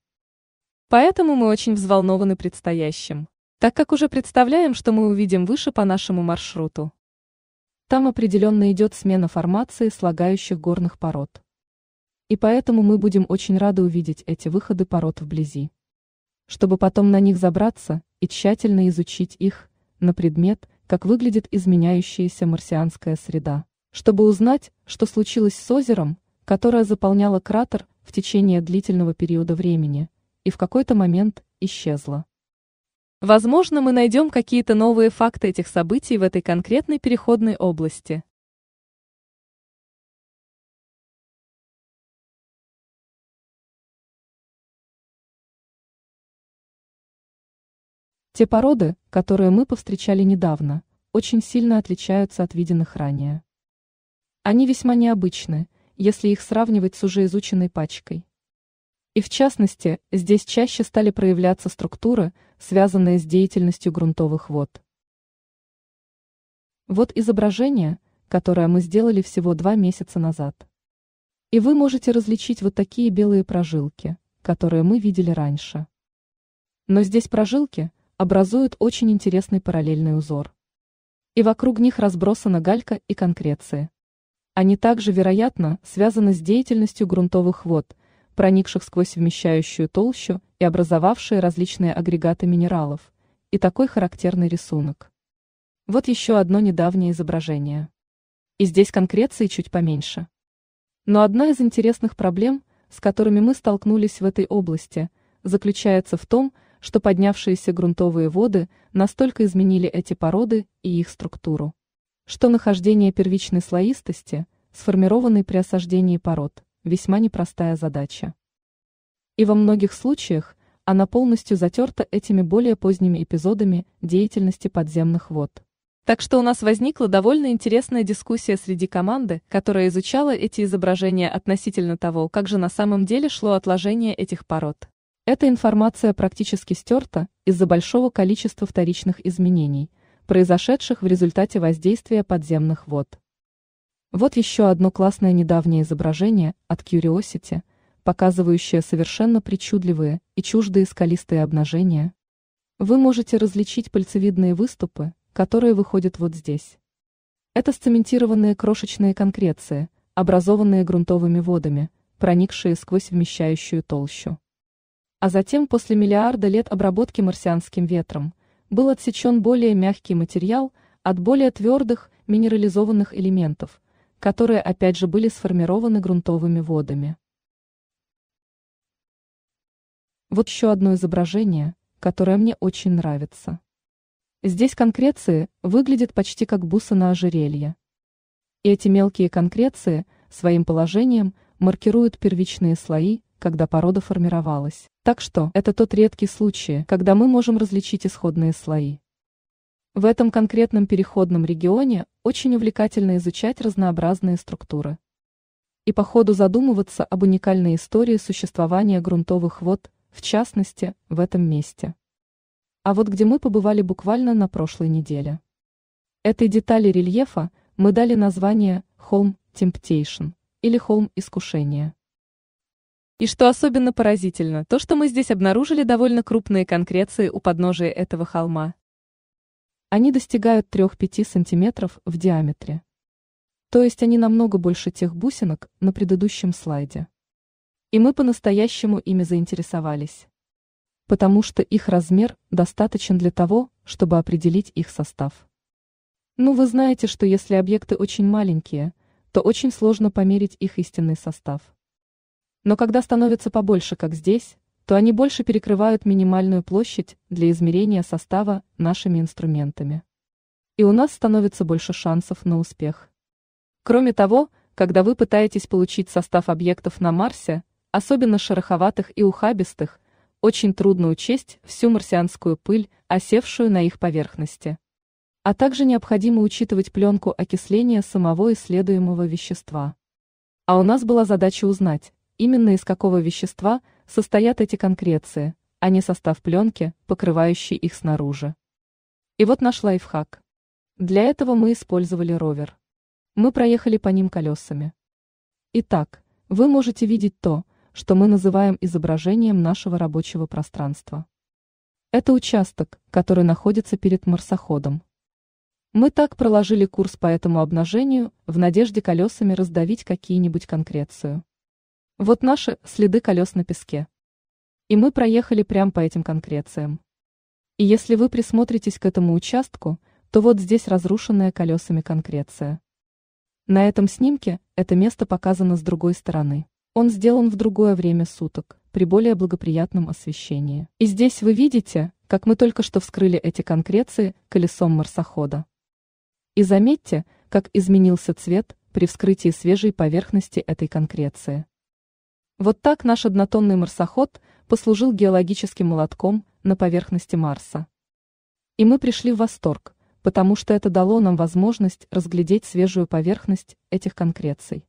Поэтому мы очень взволнованы предстоящим, так как уже представляем, что мы увидим выше по нашему маршруту. Там определенно идет смена формации слагающих горных пород. И поэтому мы будем очень рады увидеть эти выходы пород вблизи. Чтобы потом на них забраться и тщательно изучить их на предмет, как выглядит изменяющаяся марсианская среда. Чтобы узнать, что случилось с озером, которое заполняло кратер в течение длительного периода времени, и в какой-то момент исчезло. Возможно, мы найдем какие-то новые факты этих событий в этой конкретной переходной области. Те породы, которые мы повстречали недавно, очень сильно отличаются от виденных ранее. Они весьма необычны, если их сравнивать с уже изученной пачкой. И в частности, здесь чаще стали проявляться структуры – связанные с деятельностью грунтовых вод. Вот изображение, которое мы сделали всего два месяца назад. И вы можете различить вот такие белые прожилки, которые мы видели раньше. Но здесь прожилки образуют очень интересный параллельный узор. И вокруг них разбросана галька и конкреции. Они также, вероятно, связаны с деятельностью грунтовых вод, проникших сквозь вмещающую толщу и образовавшие различные агрегаты минералов, и такой характерный рисунок. Вот еще одно недавнее изображение. И здесь конкреции чуть поменьше. Но одна из интересных проблем, с которыми мы столкнулись в этой области, заключается в том, что поднявшиеся грунтовые воды настолько изменили эти породы и их структуру, что нахождение первичной слоистости, сформированной при осаждении пород, весьма непростая задача и во многих случаях она полностью затерта этими более поздними эпизодами деятельности подземных вод. Так что у нас возникла довольно интересная дискуссия среди команды, которая изучала эти изображения относительно того, как же на самом деле шло отложение этих пород. Эта информация практически стерта из-за большого количества вторичных изменений, произошедших в результате воздействия подземных вод. Вот еще одно классное недавнее изображение от Curiosity, показывающая совершенно причудливые и чуждые скалистые обнажения. Вы можете различить пальцевидные выступы, которые выходят вот здесь. Это сцементированные крошечные конкреции, образованные грунтовыми водами, проникшие сквозь вмещающую толщу. А затем после миллиарда лет обработки марсианским ветром был отсечен более мягкий материал от более твердых минерализованных элементов, которые опять же были сформированы грунтовыми водами. Вот еще одно изображение, которое мне очень нравится. Здесь конкреции выглядят почти как бусы на ожерелье. И эти мелкие конкреции своим положением маркируют первичные слои, когда порода формировалась. Так что это тот редкий случай, когда мы можем различить исходные слои. В этом конкретном переходном регионе очень увлекательно изучать разнообразные структуры. И по ходу задумываться об уникальной истории существования грунтовых вод – в частности, в этом месте. А вот где мы побывали буквально на прошлой неделе. Этой детали рельефа мы дали название «Холм Темптейшн» или «Холм Искушения». И что особенно поразительно, то, что мы здесь обнаружили довольно крупные конкреции у подножия этого холма. Они достигают 3-5 сантиметров в диаметре. То есть они намного больше тех бусинок на предыдущем слайде и мы по-настоящему ими заинтересовались. Потому что их размер достаточен для того, чтобы определить их состав. Ну вы знаете, что если объекты очень маленькие, то очень сложно померить их истинный состав. Но когда становятся побольше, как здесь, то они больше перекрывают минимальную площадь для измерения состава нашими инструментами. И у нас становится больше шансов на успех. Кроме того, когда вы пытаетесь получить состав объектов на Марсе, особенно шероховатых и ухабистых, очень трудно учесть всю марсианскую пыль, осевшую на их поверхности. А также необходимо учитывать пленку окисления самого исследуемого вещества. А у нас была задача узнать, именно из какого вещества состоят эти конкреции, а не состав пленки, покрывающей их снаружи. И вот наш лайфхак. Для этого мы использовали ровер. Мы проехали по ним колесами. Итак, вы можете видеть то, что мы называем изображением нашего рабочего пространства. Это участок, который находится перед марсоходом. Мы так проложили курс по этому обнажению в надежде колесами раздавить какие-нибудь конкрецию. Вот наши следы колес на песке. И мы проехали прямо по этим конкрециям. И если вы присмотритесь к этому участку, то вот здесь разрушенная колесами конкреция. На этом снимке это место показано с другой стороны. Он сделан в другое время суток, при более благоприятном освещении. И здесь вы видите, как мы только что вскрыли эти конкреции колесом марсохода. И заметьте, как изменился цвет при вскрытии свежей поверхности этой конкреции. Вот так наш однотонный марсоход послужил геологическим молотком на поверхности Марса. И мы пришли в восторг, потому что это дало нам возможность разглядеть свежую поверхность этих конкреций.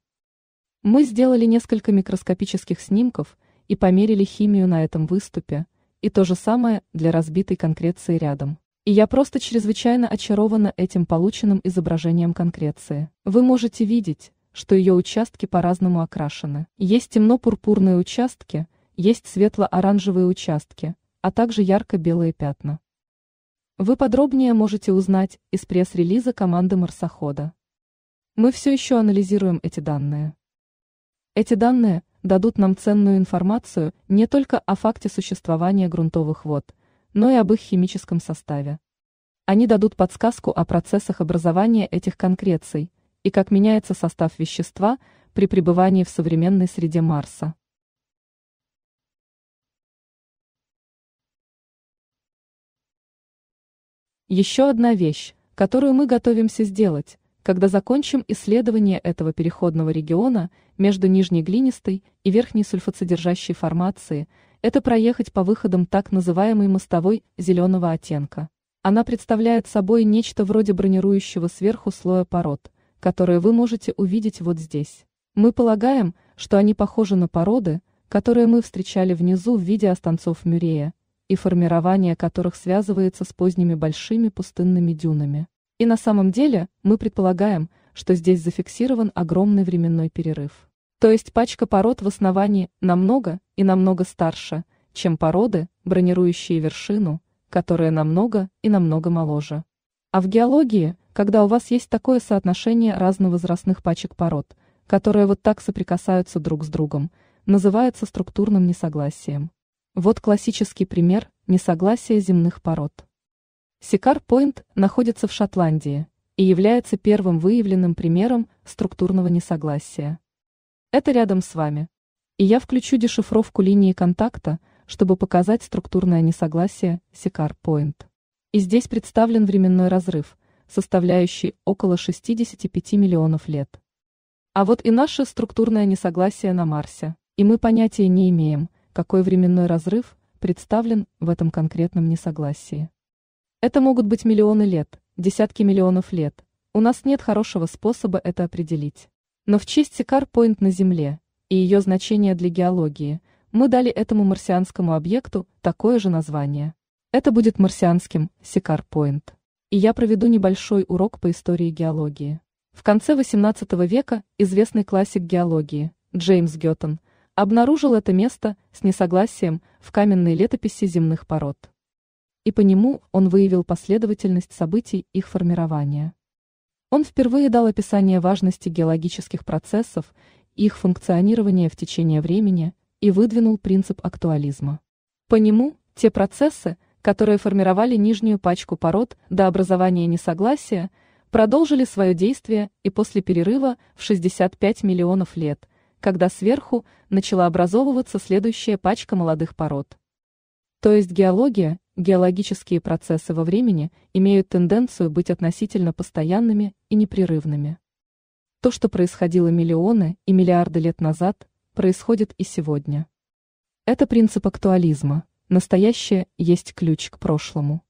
Мы сделали несколько микроскопических снимков и померили химию на этом выступе, и то же самое для разбитой конкреции рядом. И я просто чрезвычайно очарована этим полученным изображением конкреции. Вы можете видеть, что ее участки по-разному окрашены. Есть темно-пурпурные участки, есть светло-оранжевые участки, а также ярко-белые пятна. Вы подробнее можете узнать из пресс-релиза команды марсохода. Мы все еще анализируем эти данные. Эти данные дадут нам ценную информацию не только о факте существования грунтовых вод, но и об их химическом составе. Они дадут подсказку о процессах образования этих конкреций и как меняется состав вещества при пребывании в современной среде Марса. Еще одна вещь, которую мы готовимся сделать, когда закончим исследование этого переходного региона между нижней глинистой и верхней сульфацидержащей формации, это проехать по выходам так называемой мостовой зеленого оттенка. Она представляет собой нечто вроде бронирующего сверху слоя пород, которые вы можете увидеть вот здесь. Мы полагаем, что они похожи на породы, которые мы встречали внизу в виде останцов Мюрея, и формирование которых связывается с поздними большими пустынными дюнами. И на самом деле мы предполагаем, что здесь зафиксирован огромный временной перерыв. То есть пачка пород в основании намного и намного старше, чем породы, бронирующие вершину, которые намного и намного моложе. А в геологии, когда у вас есть такое соотношение разновозрастных пачек пород, которые вот так соприкасаются друг с другом, называется структурным несогласием. Вот классический пример несогласия земных пород. Сикар-Пойнт находится в Шотландии и является первым выявленным примером структурного несогласия. Это рядом с вами. И я включу дешифровку линии контакта, чтобы показать структурное несогласие Сикар-Пойнт. И здесь представлен временной разрыв, составляющий около 65 миллионов лет. А вот и наше структурное несогласие на Марсе, и мы понятия не имеем, какой временной разрыв представлен в этом конкретном несогласии. Это могут быть миллионы лет, десятки миллионов лет. У нас нет хорошего способа это определить. Но в честь Сикар-Пойнт на Земле и ее значение для геологии мы дали этому марсианскому объекту такое же название. Это будет марсианским Сикар-Пойнт. И я проведу небольшой урок по истории геологии. В конце XVIII века известный классик геологии Джеймс Геттон обнаружил это место с несогласием в каменной летописи земных пород и по нему он выявил последовательность событий их формирования. Он впервые дал описание важности геологических процессов их функционирования в течение времени и выдвинул принцип актуализма. По нему те процессы, которые формировали нижнюю пачку пород до образования несогласия, продолжили свое действие и после перерыва в 65 миллионов лет, когда сверху начала образовываться следующая пачка молодых пород. То есть геология Геологические процессы во времени имеют тенденцию быть относительно постоянными и непрерывными. То, что происходило миллионы и миллиарды лет назад, происходит и сегодня. Это принцип актуализма. Настоящее есть ключ к прошлому.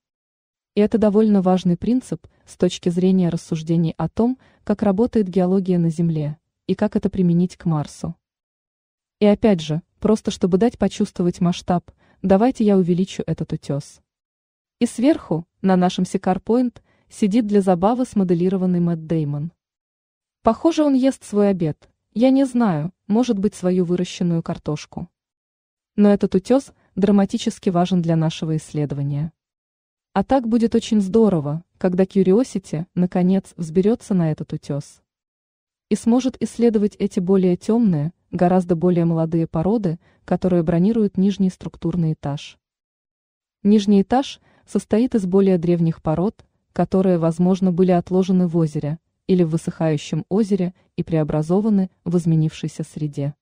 И это довольно важный принцип с точки зрения рассуждений о том, как работает геология на Земле и как это применить к Марсу. И опять же, просто чтобы дать почувствовать масштаб – давайте я увеличу этот утес. И сверху, на нашем Сикарпоинт, сидит для забавы смоделированный Мэтт Деймон. Похоже, он ест свой обед. Я не знаю, может быть, свою выращенную картошку. Но этот утес драматически важен для нашего исследования. А так будет очень здорово, когда Curiosity, наконец, взберется на этот утес. И сможет исследовать эти более темные, гораздо более молодые породы, которые бронируют нижний структурный этаж. Нижний этаж состоит из более древних пород, которые, возможно, были отложены в озере или в высыхающем озере и преобразованы в изменившейся среде.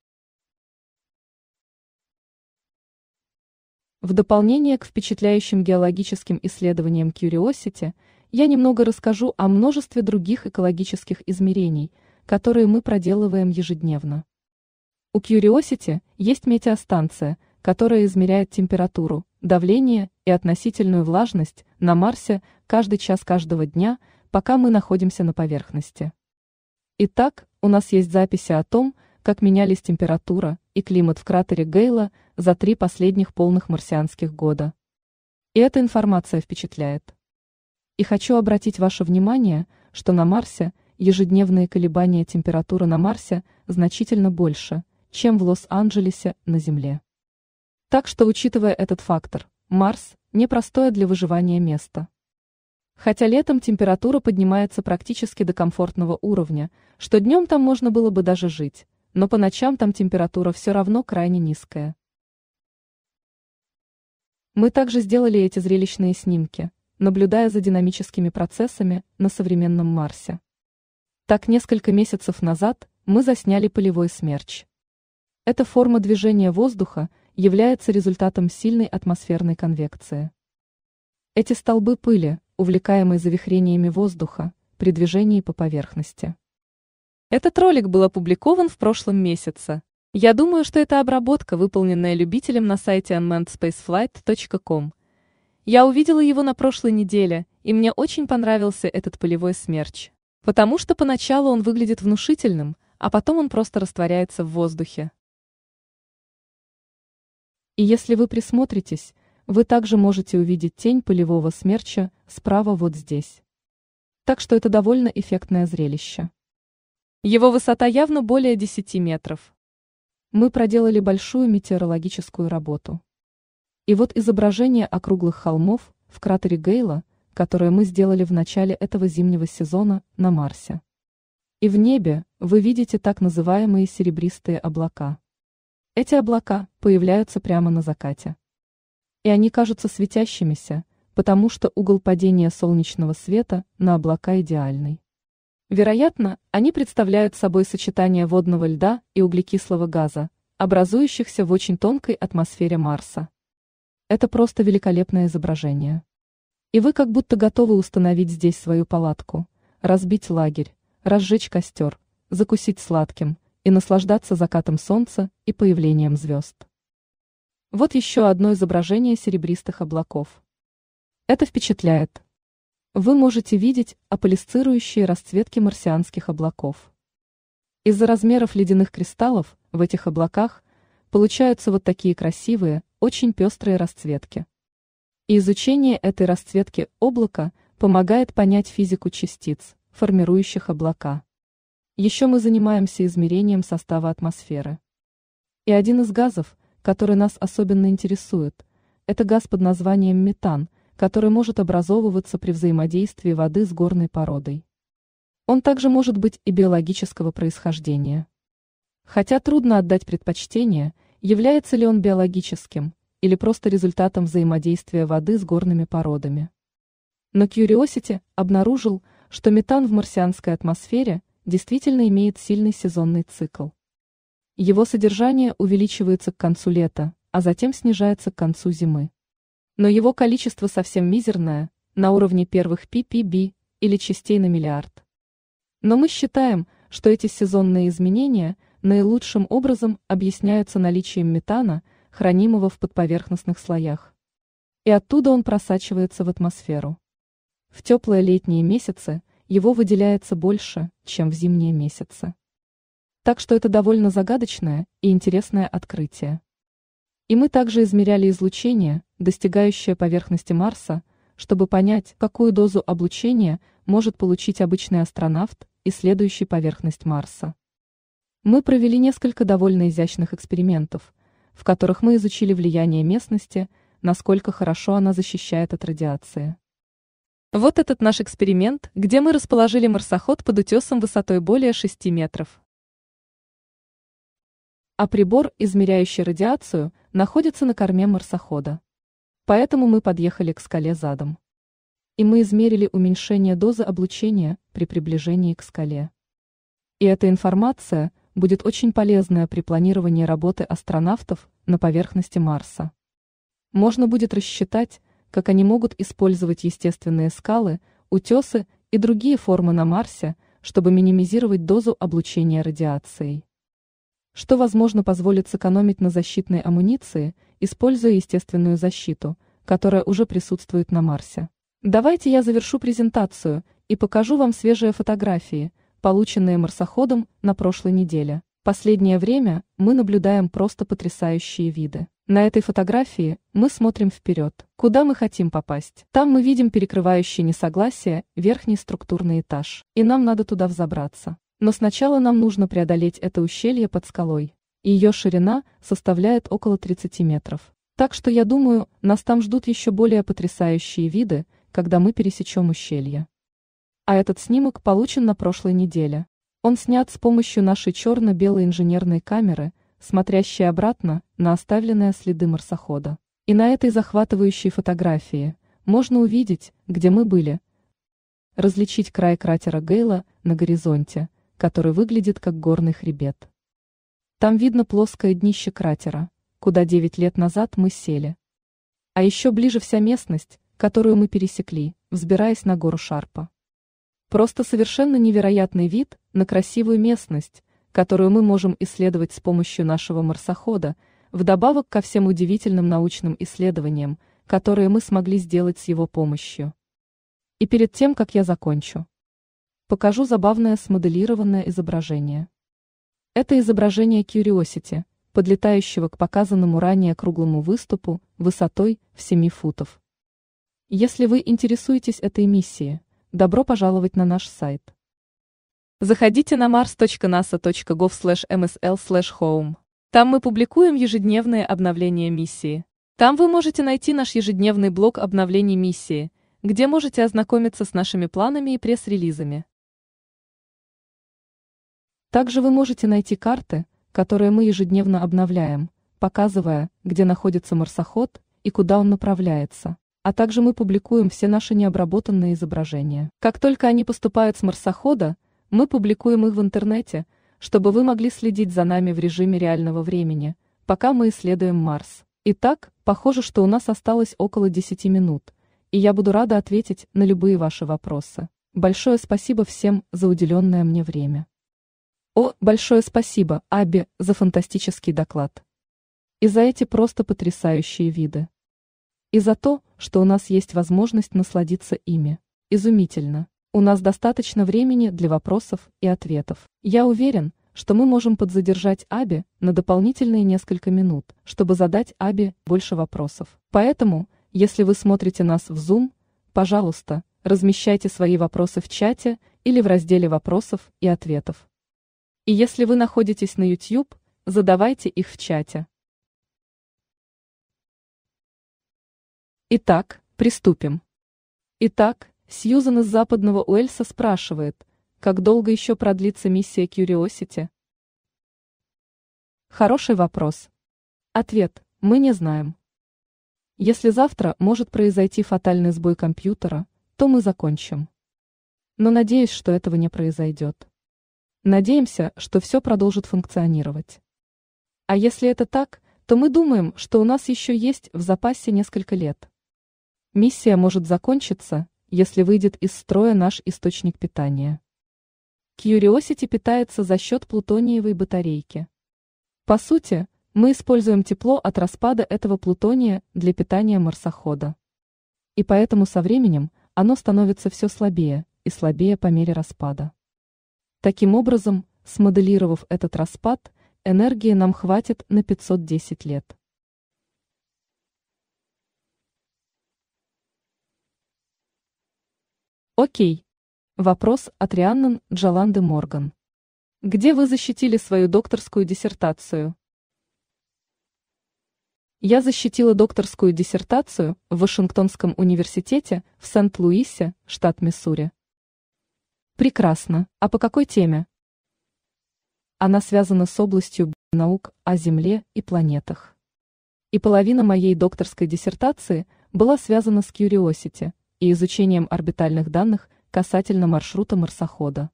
В дополнение к впечатляющим геологическим исследованиям Curiosity, я немного расскажу о множестве других экологических измерений, которые мы проделываем ежедневно. У Curiosity есть метеостанция, которая измеряет температуру, давление и относительную влажность на Марсе каждый час каждого дня, пока мы находимся на поверхности. Итак, у нас есть записи о том, как менялись температура и климат в кратере Гейла за три последних полных марсианских года. И эта информация впечатляет. И хочу обратить ваше внимание, что на Марсе ежедневные колебания температуры на Марсе значительно больше – чем в Лос-Анджелесе на Земле. Так что, учитывая этот фактор, Марс – непростое для выживания место. Хотя летом температура поднимается практически до комфортного уровня, что днем там можно было бы даже жить, но по ночам там температура все равно крайне низкая. Мы также сделали эти зрелищные снимки, наблюдая за динамическими процессами на современном Марсе. Так несколько месяцев назад мы засняли полевой смерч. Эта форма движения воздуха является результатом сильной атмосферной конвекции. Эти столбы пыли, увлекаемые завихрениями воздуха, при движении по поверхности. Этот ролик был опубликован в прошлом месяце. Я думаю, что это обработка, выполненная любителем на сайте unmannedspaceflight.com. Я увидела его на прошлой неделе, и мне очень понравился этот полевой смерч. Потому что поначалу он выглядит внушительным, а потом он просто растворяется в воздухе. И если вы присмотритесь, вы также можете увидеть тень полевого смерча справа вот здесь. Так что это довольно эффектное зрелище. Его высота явно более 10 метров. Мы проделали большую метеорологическую работу. И вот изображение округлых холмов в кратере Гейла, которое мы сделали в начале этого зимнего сезона на Марсе. И в небе вы видите так называемые серебристые облака. Эти облака появляются прямо на закате. И они кажутся светящимися, потому что угол падения солнечного света на облака идеальный. Вероятно, они представляют собой сочетание водного льда и углекислого газа, образующихся в очень тонкой атмосфере Марса. Это просто великолепное изображение. И вы как будто готовы установить здесь свою палатку, разбить лагерь, разжечь костер, закусить сладким – и наслаждаться закатом солнца и появлением звезд. Вот еще одно изображение серебристых облаков. Это впечатляет. Вы можете видеть аполисцирующие расцветки марсианских облаков. Из-за размеров ледяных кристаллов в этих облаках получаются вот такие красивые, очень пестрые расцветки. И изучение этой расцветки облака помогает понять физику частиц, формирующих облака. Еще мы занимаемся измерением состава атмосферы. И один из газов, который нас особенно интересует, это газ под названием метан, который может образовываться при взаимодействии воды с горной породой. Он также может быть и биологического происхождения. Хотя трудно отдать предпочтение, является ли он биологическим или просто результатом взаимодействия воды с горными породами. Но Curiosity обнаружил, что метан в марсианской атмосфере – действительно имеет сильный сезонный цикл. Его содержание увеличивается к концу лета, а затем снижается к концу зимы. Но его количество совсем мизерное, на уровне первых PPB или частей на миллиард. Но мы считаем, что эти сезонные изменения наилучшим образом объясняются наличием метана, хранимого в подповерхностных слоях. И оттуда он просачивается в атмосферу. В теплые летние месяцы – его выделяется больше, чем в зимние месяцы. Так что это довольно загадочное и интересное открытие. И мы также измеряли излучение, достигающее поверхности Марса, чтобы понять, какую дозу облучения может получить обычный астронавт, исследующий поверхность Марса. Мы провели несколько довольно изящных экспериментов, в которых мы изучили влияние местности, насколько хорошо она защищает от радиации. Вот этот наш эксперимент, где мы расположили марсоход под утесом высотой более 6 метров. А прибор, измеряющий радиацию, находится на корме марсохода. Поэтому мы подъехали к скале задом. И мы измерили уменьшение дозы облучения при приближении к скале. И эта информация будет очень полезная при планировании работы астронавтов на поверхности Марса. Можно будет рассчитать, как они могут использовать естественные скалы, утесы и другие формы на Марсе, чтобы минимизировать дозу облучения радиацией. Что, возможно, позволит сэкономить на защитной амуниции, используя естественную защиту, которая уже присутствует на Марсе. Давайте я завершу презентацию и покажу вам свежие фотографии, полученные марсоходом на прошлой неделе. Последнее время мы наблюдаем просто потрясающие виды. На этой фотографии мы смотрим вперед, куда мы хотим попасть. Там мы видим перекрывающие несогласия верхний структурный этаж, и нам надо туда взобраться. Но сначала нам нужно преодолеть это ущелье под скалой. Ее ширина составляет около 30 метров. Так что я думаю, нас там ждут еще более потрясающие виды, когда мы пересечем ущелье. А этот снимок получен на прошлой неделе. Он снят с помощью нашей черно-белой инженерной камеры, смотрящий обратно на оставленные следы марсохода. И на этой захватывающей фотографии можно увидеть, где мы были, различить край кратера Гейла на горизонте, который выглядит как горный хребет. Там видно плоское днище кратера, куда 9 лет назад мы сели. А еще ближе вся местность, которую мы пересекли, взбираясь на гору Шарпа. Просто совершенно невероятный вид на красивую местность, которую мы можем исследовать с помощью нашего марсохода, вдобавок ко всем удивительным научным исследованиям, которые мы смогли сделать с его помощью. И перед тем, как я закончу, покажу забавное смоделированное изображение. Это изображение Curiosity, подлетающего к показанному ранее круглому выступу высотой в 7 футов. Если вы интересуетесь этой миссией, добро пожаловать на наш сайт. Заходите на mars.nasa.gov msl home. Там мы публикуем ежедневные обновления миссии. Там вы можете найти наш ежедневный блог обновлений миссии, где можете ознакомиться с нашими планами и пресс-релизами. Также вы можете найти карты, которые мы ежедневно обновляем, показывая, где находится марсоход и куда он направляется. А также мы публикуем все наши необработанные изображения. Как только они поступают с марсохода, мы публикуем их в интернете, чтобы вы могли следить за нами в режиме реального времени, пока мы исследуем Марс. Итак, похоже, что у нас осталось около 10 минут, и я буду рада ответить на любые ваши вопросы. Большое спасибо всем за уделенное мне время. О, большое спасибо, Аби, за фантастический доклад. И за эти просто потрясающие виды. И за то, что у нас есть возможность насладиться ими. Изумительно. У нас достаточно времени для вопросов и ответов. Я уверен, что мы можем подзадержать Аби на дополнительные несколько минут, чтобы задать Аби больше вопросов. Поэтому, если вы смотрите нас в Zoom, пожалуйста, размещайте свои вопросы в чате или в разделе вопросов и ответов. И если вы находитесь на YouTube, задавайте их в чате. Итак, приступим. Итак, Сьюзан из западного Уэльса спрашивает, как долго еще продлится миссия Curiosity? Хороший вопрос. Ответ – мы не знаем. Если завтра может произойти фатальный сбой компьютера, то мы закончим. Но надеюсь, что этого не произойдет. Надеемся, что все продолжит функционировать. А если это так, то мы думаем, что у нас еще есть в запасе несколько лет. Миссия может закончиться, если выйдет из строя наш источник питания. Curiosity питается за счет плутониевой батарейки. По сути, мы используем тепло от распада этого плутония для питания марсохода. И поэтому со временем оно становится все слабее и слабее по мере распада. Таким образом, смоделировав этот распад, энергии нам хватит на 510 лет. Окей. Вопрос от Рианнан Джаланды Морган. Где вы защитили свою докторскую диссертацию? Я защитила докторскую диссертацию в Вашингтонском университете в Сент-Луисе, штат Миссури. Прекрасно. А по какой теме? Она связана с областью наук о Земле и планетах. И половина моей докторской диссертации была связана с Curiosity, и изучением орбитальных данных касательно маршрута марсохода.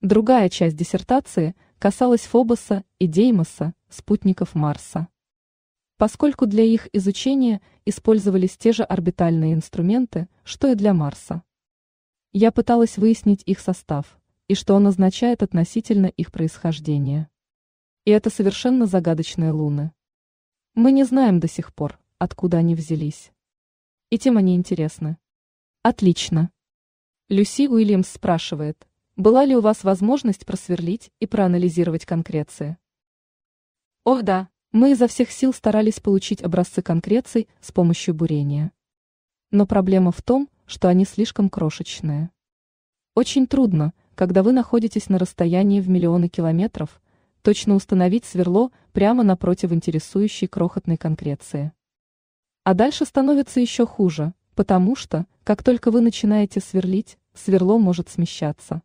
Другая часть диссертации касалась Фобоса и Деймоса, спутников Марса. Поскольку для их изучения использовались те же орбитальные инструменты, что и для Марса. Я пыталась выяснить их состав и что он означает относительно их происхождения. И это совершенно загадочные луны. Мы не знаем до сих пор, откуда они взялись. И тем они интересны. Отлично. Люси Уильямс спрашивает, была ли у вас возможность просверлить и проанализировать конкреции? Ох да, мы изо всех сил старались получить образцы конкреций с помощью бурения. Но проблема в том, что они слишком крошечные. Очень трудно, когда вы находитесь на расстоянии в миллионы километров, точно установить сверло прямо напротив интересующей крохотной конкреции. А дальше становится еще хуже – Потому что, как только вы начинаете сверлить, сверло может смещаться.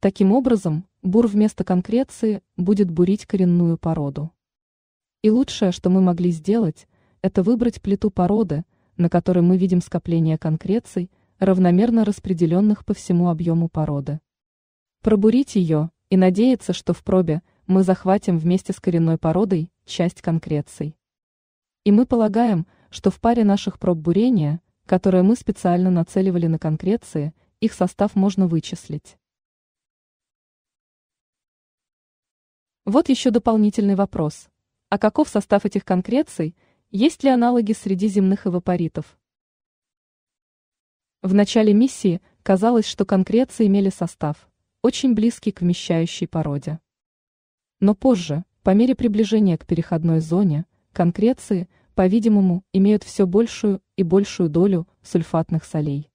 Таким образом, бур вместо конкреции будет бурить коренную породу. И лучшее, что мы могли сделать, это выбрать плиту породы, на которой мы видим скопление конкреций, равномерно распределенных по всему объему породы. Пробурить ее и надеяться, что в пробе мы захватим вместе с коренной породой часть конкреций. И мы полагаем, что в паре наших проб бурения – которые мы специально нацеливали на конкреции, их состав можно вычислить. Вот еще дополнительный вопрос. А каков состав этих конкреций, есть ли аналоги среди земных эвапоритов? В начале миссии казалось, что конкреции имели состав, очень близкий к вмещающей породе. Но позже, по мере приближения к переходной зоне, конкреции, по-видимому, имеют все большую и большую долю сульфатных солей.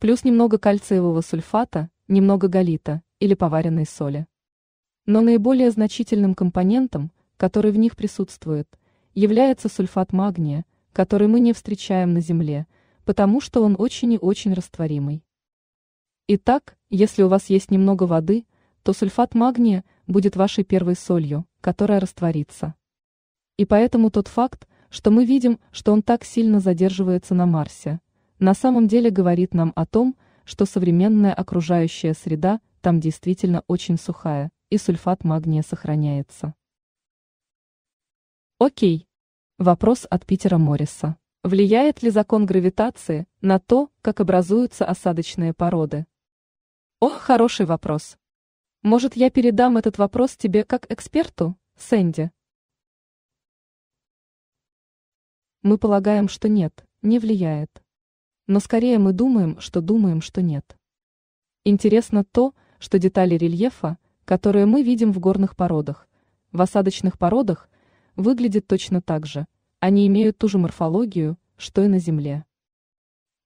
Плюс немного кальциевого сульфата, немного галита или поваренной соли. Но наиболее значительным компонентом, который в них присутствует, является сульфат магния, который мы не встречаем на Земле, потому что он очень и очень растворимый. Итак, если у вас есть немного воды, то сульфат магния будет вашей первой солью, которая растворится. И поэтому тот факт, что мы видим, что он так сильно задерживается на Марсе, на самом деле говорит нам о том, что современная окружающая среда там действительно очень сухая, и сульфат магния сохраняется. Окей. Вопрос от Питера Морриса. Влияет ли закон гравитации на то, как образуются осадочные породы? Ох, хороший вопрос. Может, я передам этот вопрос тебе как эксперту, Сэнди? Мы полагаем, что нет, не влияет. Но скорее мы думаем, что думаем, что нет. Интересно то, что детали рельефа, которые мы видим в горных породах, в осадочных породах, выглядят точно так же, они имеют ту же морфологию, что и на Земле.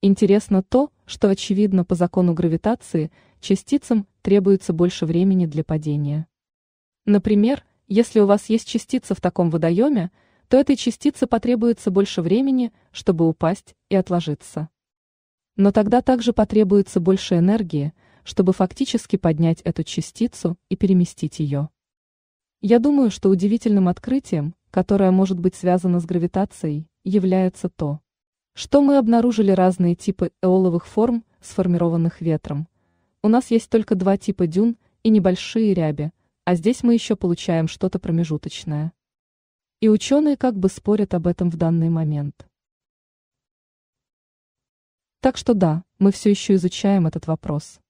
Интересно то, что очевидно по закону гравитации частицам требуется больше времени для падения. Например, если у вас есть частица в таком водоеме, то этой частице потребуется больше времени, чтобы упасть и отложиться. Но тогда также потребуется больше энергии, чтобы фактически поднять эту частицу и переместить ее. Я думаю, что удивительным открытием, которое может быть связано с гравитацией, является то, что мы обнаружили разные типы эоловых форм, сформированных ветром. У нас есть только два типа дюн и небольшие ряби, а здесь мы еще получаем что-то промежуточное. И ученые как бы спорят об этом в данный момент. Так что да, мы все еще изучаем этот вопрос.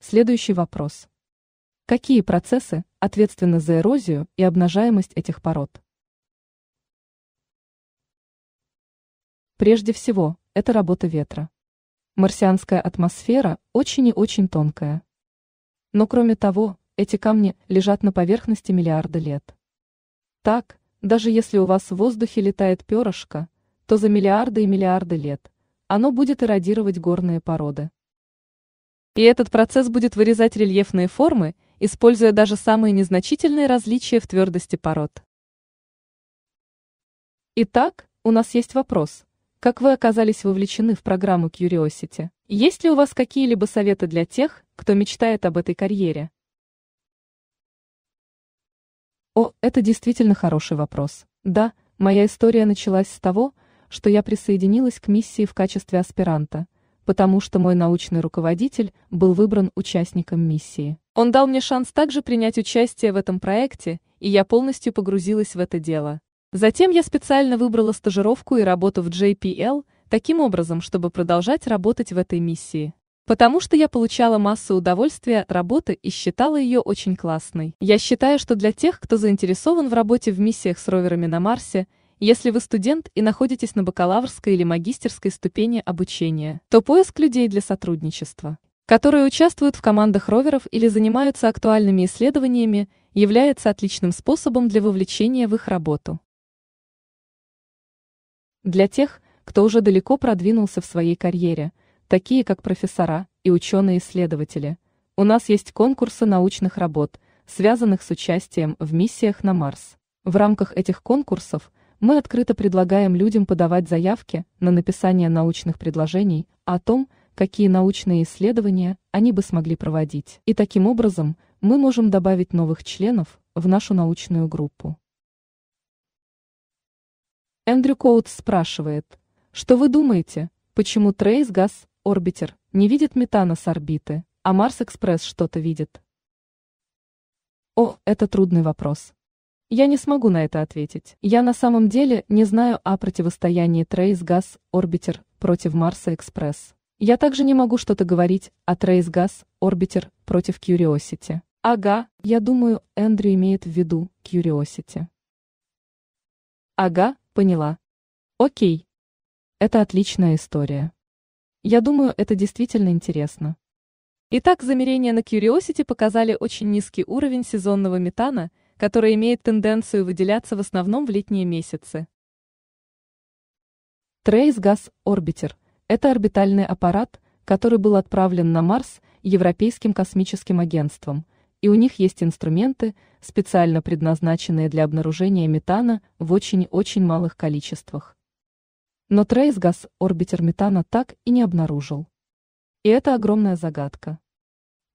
Следующий вопрос. Какие процессы ответственны за эрозию и обнажаемость этих пород? Прежде всего, это работа ветра. Марсианская атмосфера очень и очень тонкая. Но кроме того, эти камни лежат на поверхности миллиарда лет. Так, даже если у вас в воздухе летает перышко, то за миллиарды и миллиарды лет оно будет эродировать горные породы. И этот процесс будет вырезать рельефные формы, используя даже самые незначительные различия в твердости пород. Итак, у нас есть вопрос. Как вы оказались вовлечены в программу Curiosity? Есть ли у вас какие-либо советы для тех, кто мечтает об этой карьере? О, это действительно хороший вопрос. Да, моя история началась с того, что я присоединилась к миссии в качестве аспиранта, потому что мой научный руководитель был выбран участником миссии. Он дал мне шанс также принять участие в этом проекте, и я полностью погрузилась в это дело. Затем я специально выбрала стажировку и работу в JPL, таким образом, чтобы продолжать работать в этой миссии. Потому что я получала массу удовольствия от работы и считала ее очень классной. Я считаю, что для тех, кто заинтересован в работе в миссиях с роверами на Марсе, если вы студент и находитесь на бакалаврской или магистерской ступени обучения, то поиск людей для сотрудничества, которые участвуют в командах роверов или занимаются актуальными исследованиями, является отличным способом для вовлечения в их работу. Для тех, кто уже далеко продвинулся в своей карьере – такие как профессора и ученые-исследователи. У нас есть конкурсы научных работ, связанных с участием в миссиях на Марс. В рамках этих конкурсов мы открыто предлагаем людям подавать заявки на написание научных предложений о том, какие научные исследования они бы смогли проводить. И таким образом мы можем добавить новых членов в нашу научную группу. Эндрю Коутс спрашивает, что вы думаете, почему Трейс Орбитер не видит метана с орбиты, а Марс-экспресс что-то видит. О, это трудный вопрос. Я не смогу на это ответить. Я на самом деле не знаю о противостоянии Трейс-газ Орбитер против Марса-экспресс. Я также не могу что-то говорить о Трейс-газ Орбитер против Curiosity. Ага, я думаю, Эндрю имеет в виду Curiosity. Ага, поняла. Окей. Это отличная история. Я думаю, это действительно интересно. Итак, замерения на Curiosity показали очень низкий уровень сезонного метана, который имеет тенденцию выделяться в основном в летние месяцы. Trace Gas Orbiter – это орбитальный аппарат, который был отправлен на Марс Европейским космическим агентством, и у них есть инструменты, специально предназначенные для обнаружения метана в очень-очень малых количествах. Но трейсгаз орбитер метана так и не обнаружил. И это огромная загадка.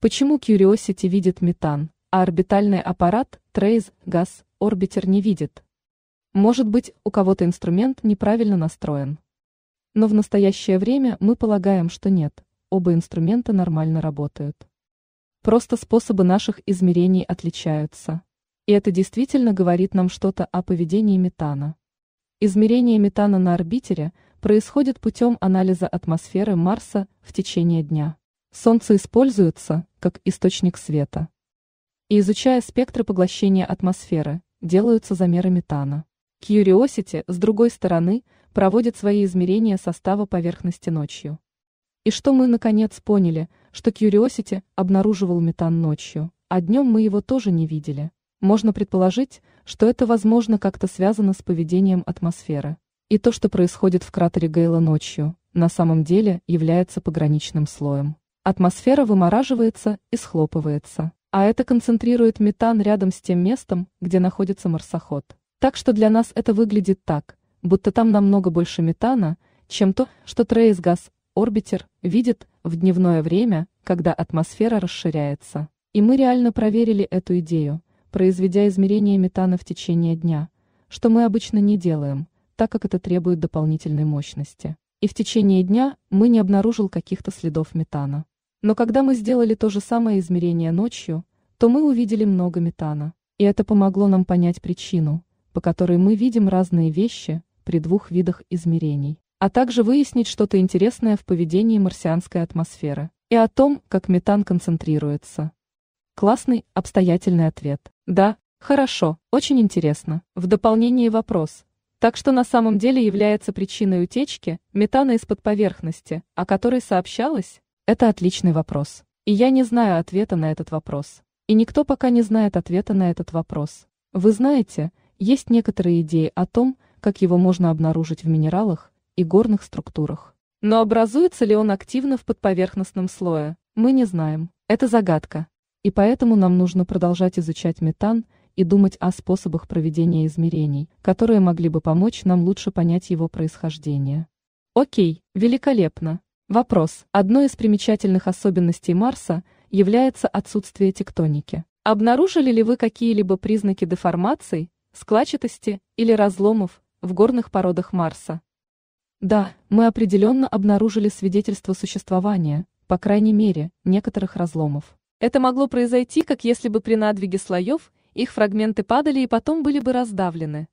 Почему Curiosity видит метан, а орбитальный аппарат трейсгаз орбитер не видит? Может быть, у кого-то инструмент неправильно настроен. Но в настоящее время мы полагаем, что нет, оба инструмента нормально работают. Просто способы наших измерений отличаются. И это действительно говорит нам что-то о поведении метана. Измерение метана на орбитере происходит путем анализа атмосферы Марса в течение дня. Солнце используется как источник света. И изучая спектры поглощения атмосферы, делаются замеры метана. Curiosity, с другой стороны, проводит свои измерения состава поверхности ночью. И что мы, наконец, поняли, что Curiosity обнаруживал метан ночью, а днем мы его тоже не видели. Можно предположить, что это, возможно, как-то связано с поведением атмосферы. И то, что происходит в кратере Гейла ночью, на самом деле является пограничным слоем. Атмосфера вымораживается и схлопывается, а это концентрирует метан рядом с тем местом, где находится марсоход. Так что для нас это выглядит так, будто там намного больше метана, чем то, что Трейсгаз, орбитер, видит в дневное время, когда атмосфера расширяется. И мы реально проверили эту идею – произведя измерение метана в течение дня, что мы обычно не делаем, так как это требует дополнительной мощности. И в течение дня мы не обнаружил каких-то следов метана. Но когда мы сделали то же самое измерение ночью, то мы увидели много метана. И это помогло нам понять причину, по которой мы видим разные вещи при двух видах измерений, а также выяснить что-то интересное в поведении марсианской атмосферы и о том, как метан концентрируется. Классный, обстоятельный ответ. Да, хорошо, очень интересно. В дополнение вопрос. Так что на самом деле является причиной утечки метана из-под поверхности, о которой сообщалось? Это отличный вопрос. И я не знаю ответа на этот вопрос. И никто пока не знает ответа на этот вопрос. Вы знаете, есть некоторые идеи о том, как его можно обнаружить в минералах и горных структурах. Но образуется ли он активно в подповерхностном слое, мы не знаем. Это загадка. И поэтому нам нужно продолжать изучать метан и думать о способах проведения измерений, которые могли бы помочь нам лучше понять его происхождение. Окей, великолепно. Вопрос. Одной из примечательных особенностей Марса является отсутствие тектоники. Обнаружили ли вы какие-либо признаки деформаций, складчатости или разломов в горных породах Марса? Да, мы определенно обнаружили свидетельство существования, по крайней мере, некоторых разломов. Это могло произойти, как если бы при надвиге слоев их фрагменты падали и потом были бы раздавлены.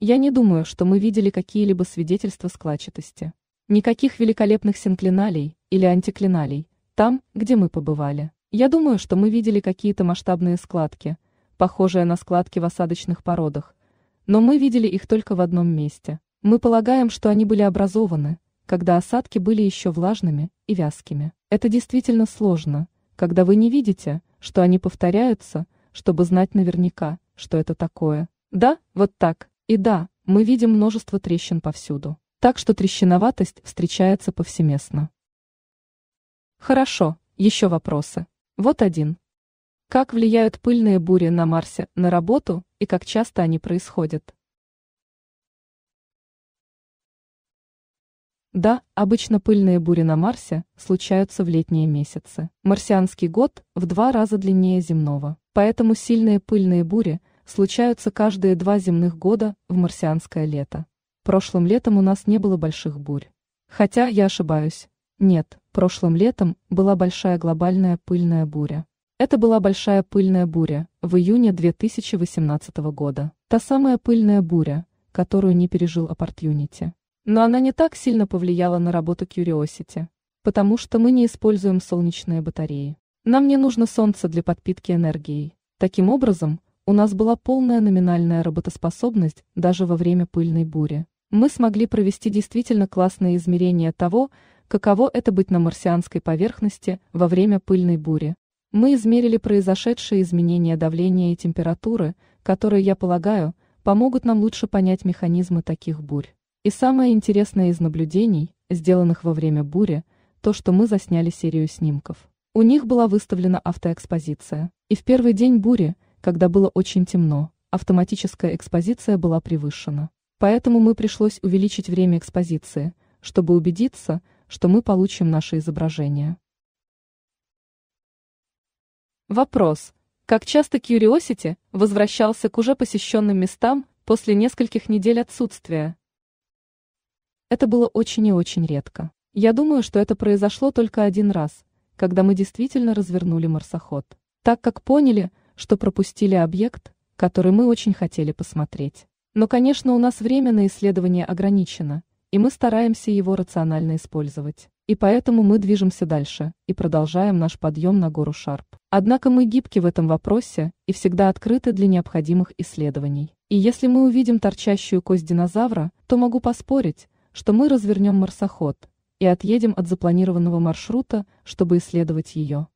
Я не думаю, что мы видели какие-либо свидетельства складчатости. Никаких великолепных синклиналей или антиклиналей там, где мы побывали. Я думаю, что мы видели какие-то масштабные складки, похожие на складки в осадочных породах, но мы видели их только в одном месте. Мы полагаем, что они были образованы, когда осадки были еще влажными и вязкими. Это действительно сложно, когда вы не видите, что они повторяются, чтобы знать наверняка, что это такое. Да, вот так. И да, мы видим множество трещин повсюду. Так что трещиноватость встречается повсеместно. Хорошо, еще вопросы. Вот один. Как влияют пыльные бури на Марсе на работу и как часто они происходят? Да, обычно пыльные бури на Марсе случаются в летние месяцы. Марсианский год в два раза длиннее земного, поэтому сильные пыльные бури случаются каждые два земных года в марсианское лето. Прошлым летом у нас не было больших бурь. Хотя я ошибаюсь. Нет, прошлым летом была большая глобальная пыльная буря. Это была большая пыльная буря в июне 2018 года. Та самая пыльная буря, которую не пережил Апарт Юнити. Но она не так сильно повлияла на работу Curiosity, потому что мы не используем солнечные батареи. Нам не нужно солнце для подпитки энергией. Таким образом, у нас была полная номинальная работоспособность даже во время пыльной бури. Мы смогли провести действительно классные измерения того, каково это быть на марсианской поверхности во время пыльной бури. Мы измерили произошедшие изменения давления и температуры, которые, я полагаю, помогут нам лучше понять механизмы таких бурь. И самое интересное из наблюдений, сделанных во время бури, то, что мы засняли серию снимков. У них была выставлена автоэкспозиция, и в первый день бури, когда было очень темно, автоматическая экспозиция была превышена. Поэтому мы пришлось увеличить время экспозиции, чтобы убедиться, что мы получим наше изображение. Вопрос. Как часто Curiosity возвращался к уже посещенным местам после нескольких недель отсутствия? Это было очень и очень редко. Я думаю, что это произошло только один раз, когда мы действительно развернули марсоход, так как поняли, что пропустили объект, который мы очень хотели посмотреть. Но, конечно, у нас время на исследование ограничено, и мы стараемся его рационально использовать. И поэтому мы движемся дальше и продолжаем наш подъем на гору Шарп. Однако мы гибки в этом вопросе и всегда открыты для необходимых исследований. И если мы увидим торчащую кость динозавра, то могу поспорить, что мы развернем марсоход и отъедем от запланированного маршрута, чтобы исследовать ее.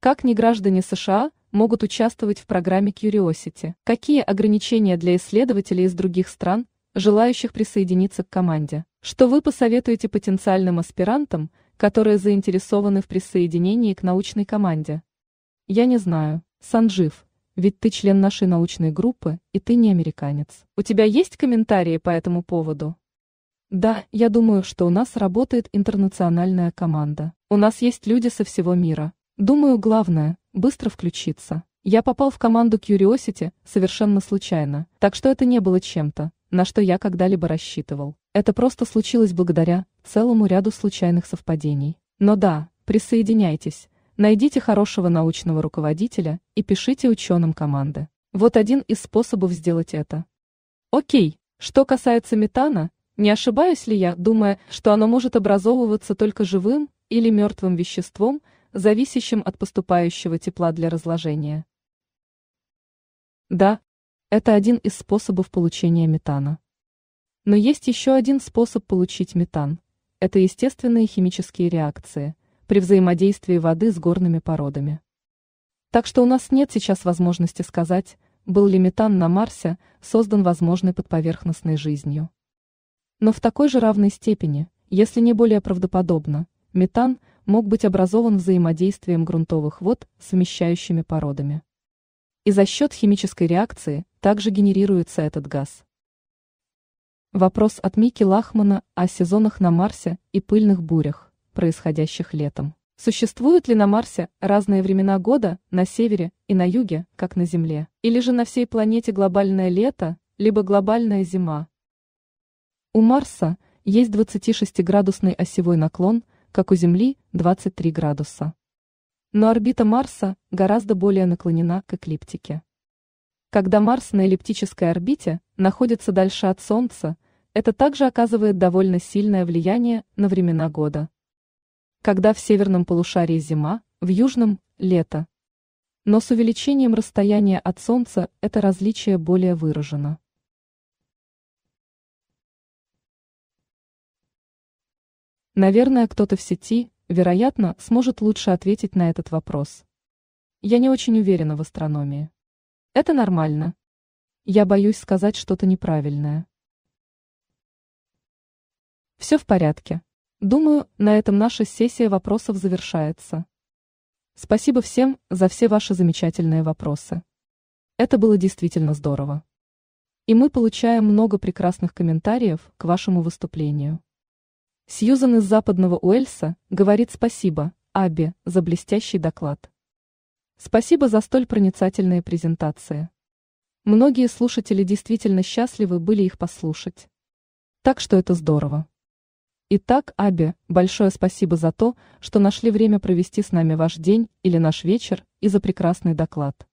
Как не граждане США могут участвовать в программе Curiosity? Какие ограничения для исследователей из других стран, желающих присоединиться к команде? Что вы посоветуете потенциальным аспирантам, которые заинтересованы в присоединении к научной команде? Я не знаю. Санжив, ведь ты член нашей научной группы, и ты не американец. У тебя есть комментарии по этому поводу? Да, я думаю, что у нас работает интернациональная команда. У нас есть люди со всего мира. Думаю, главное – быстро включиться. Я попал в команду Curiosity совершенно случайно, так что это не было чем-то, на что я когда-либо рассчитывал. Это просто случилось благодаря целому ряду случайных совпадений. Но да, присоединяйтесь, найдите хорошего научного руководителя и пишите ученым команды. Вот один из способов сделать это. Окей, что касается метана, не ошибаюсь ли я, думая, что оно может образовываться только живым или мертвым веществом, зависящим от поступающего тепла для разложения? Да, это один из способов получения метана. Но есть еще один способ получить метан. Это естественные химические реакции при взаимодействии воды с горными породами. Так что у нас нет сейчас возможности сказать, был ли метан на Марсе создан возможной подповерхностной жизнью но в такой же равной степени, если не более правдоподобно, метан мог быть образован взаимодействием грунтовых вод с вмещающими породами. И за счет химической реакции также генерируется этот газ. Вопрос от Мики Лахмана о сезонах на Марсе и пыльных бурях, происходящих летом. Существуют ли на Марсе разные времена года на севере и на юге, как на Земле? Или же на всей планете глобальное лето, либо глобальная зима? У Марса есть 26-градусный осевой наклон, как у Земли 23 градуса. Но орбита Марса гораздо более наклонена к эклиптике. Когда Марс на эллиптической орбите находится дальше от Солнца, это также оказывает довольно сильное влияние на времена года. Когда в северном полушарии зима, в южном – лето. Но с увеличением расстояния от Солнца это различие более выражено. Наверное, кто-то в сети, вероятно, сможет лучше ответить на этот вопрос. Я не очень уверена в астрономии. Это нормально. Я боюсь сказать что-то неправильное. Все в порядке. Думаю, на этом наша сессия вопросов завершается. Спасибо всем за все ваши замечательные вопросы. Это было действительно здорово. И мы получаем много прекрасных комментариев к вашему выступлению. Сьюзан из западного Уэльса говорит спасибо Аби, за блестящий доклад. Спасибо за столь проницательные презентации. Многие слушатели действительно счастливы были их послушать. Так что это здорово. Итак, Аби, большое спасибо за то, что нашли время провести с нами ваш день или наш вечер и за прекрасный доклад.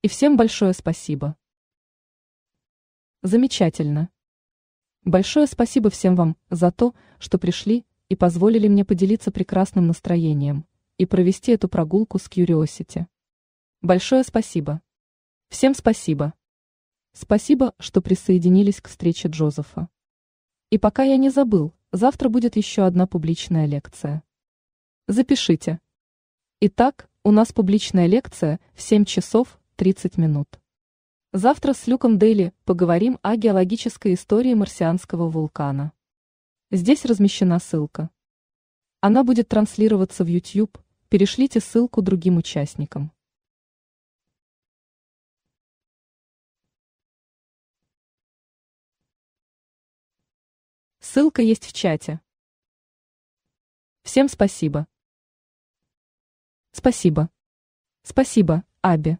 И всем большое спасибо. Замечательно. Большое спасибо всем вам за то, что пришли и позволили мне поделиться прекрасным настроением и провести эту прогулку с Curiosity. Большое спасибо. Всем спасибо. Спасибо, что присоединились к встрече Джозефа. И пока я не забыл, завтра будет еще одна публичная лекция. Запишите. Итак, у нас публичная лекция в 7 часов 30 минут. Завтра с Люком Дейли поговорим о геологической истории марсианского вулкана. Здесь размещена ссылка. Она будет транслироваться в YouTube, перешлите ссылку другим участникам. Ссылка есть в чате. Всем спасибо. Спасибо. Спасибо, Аби.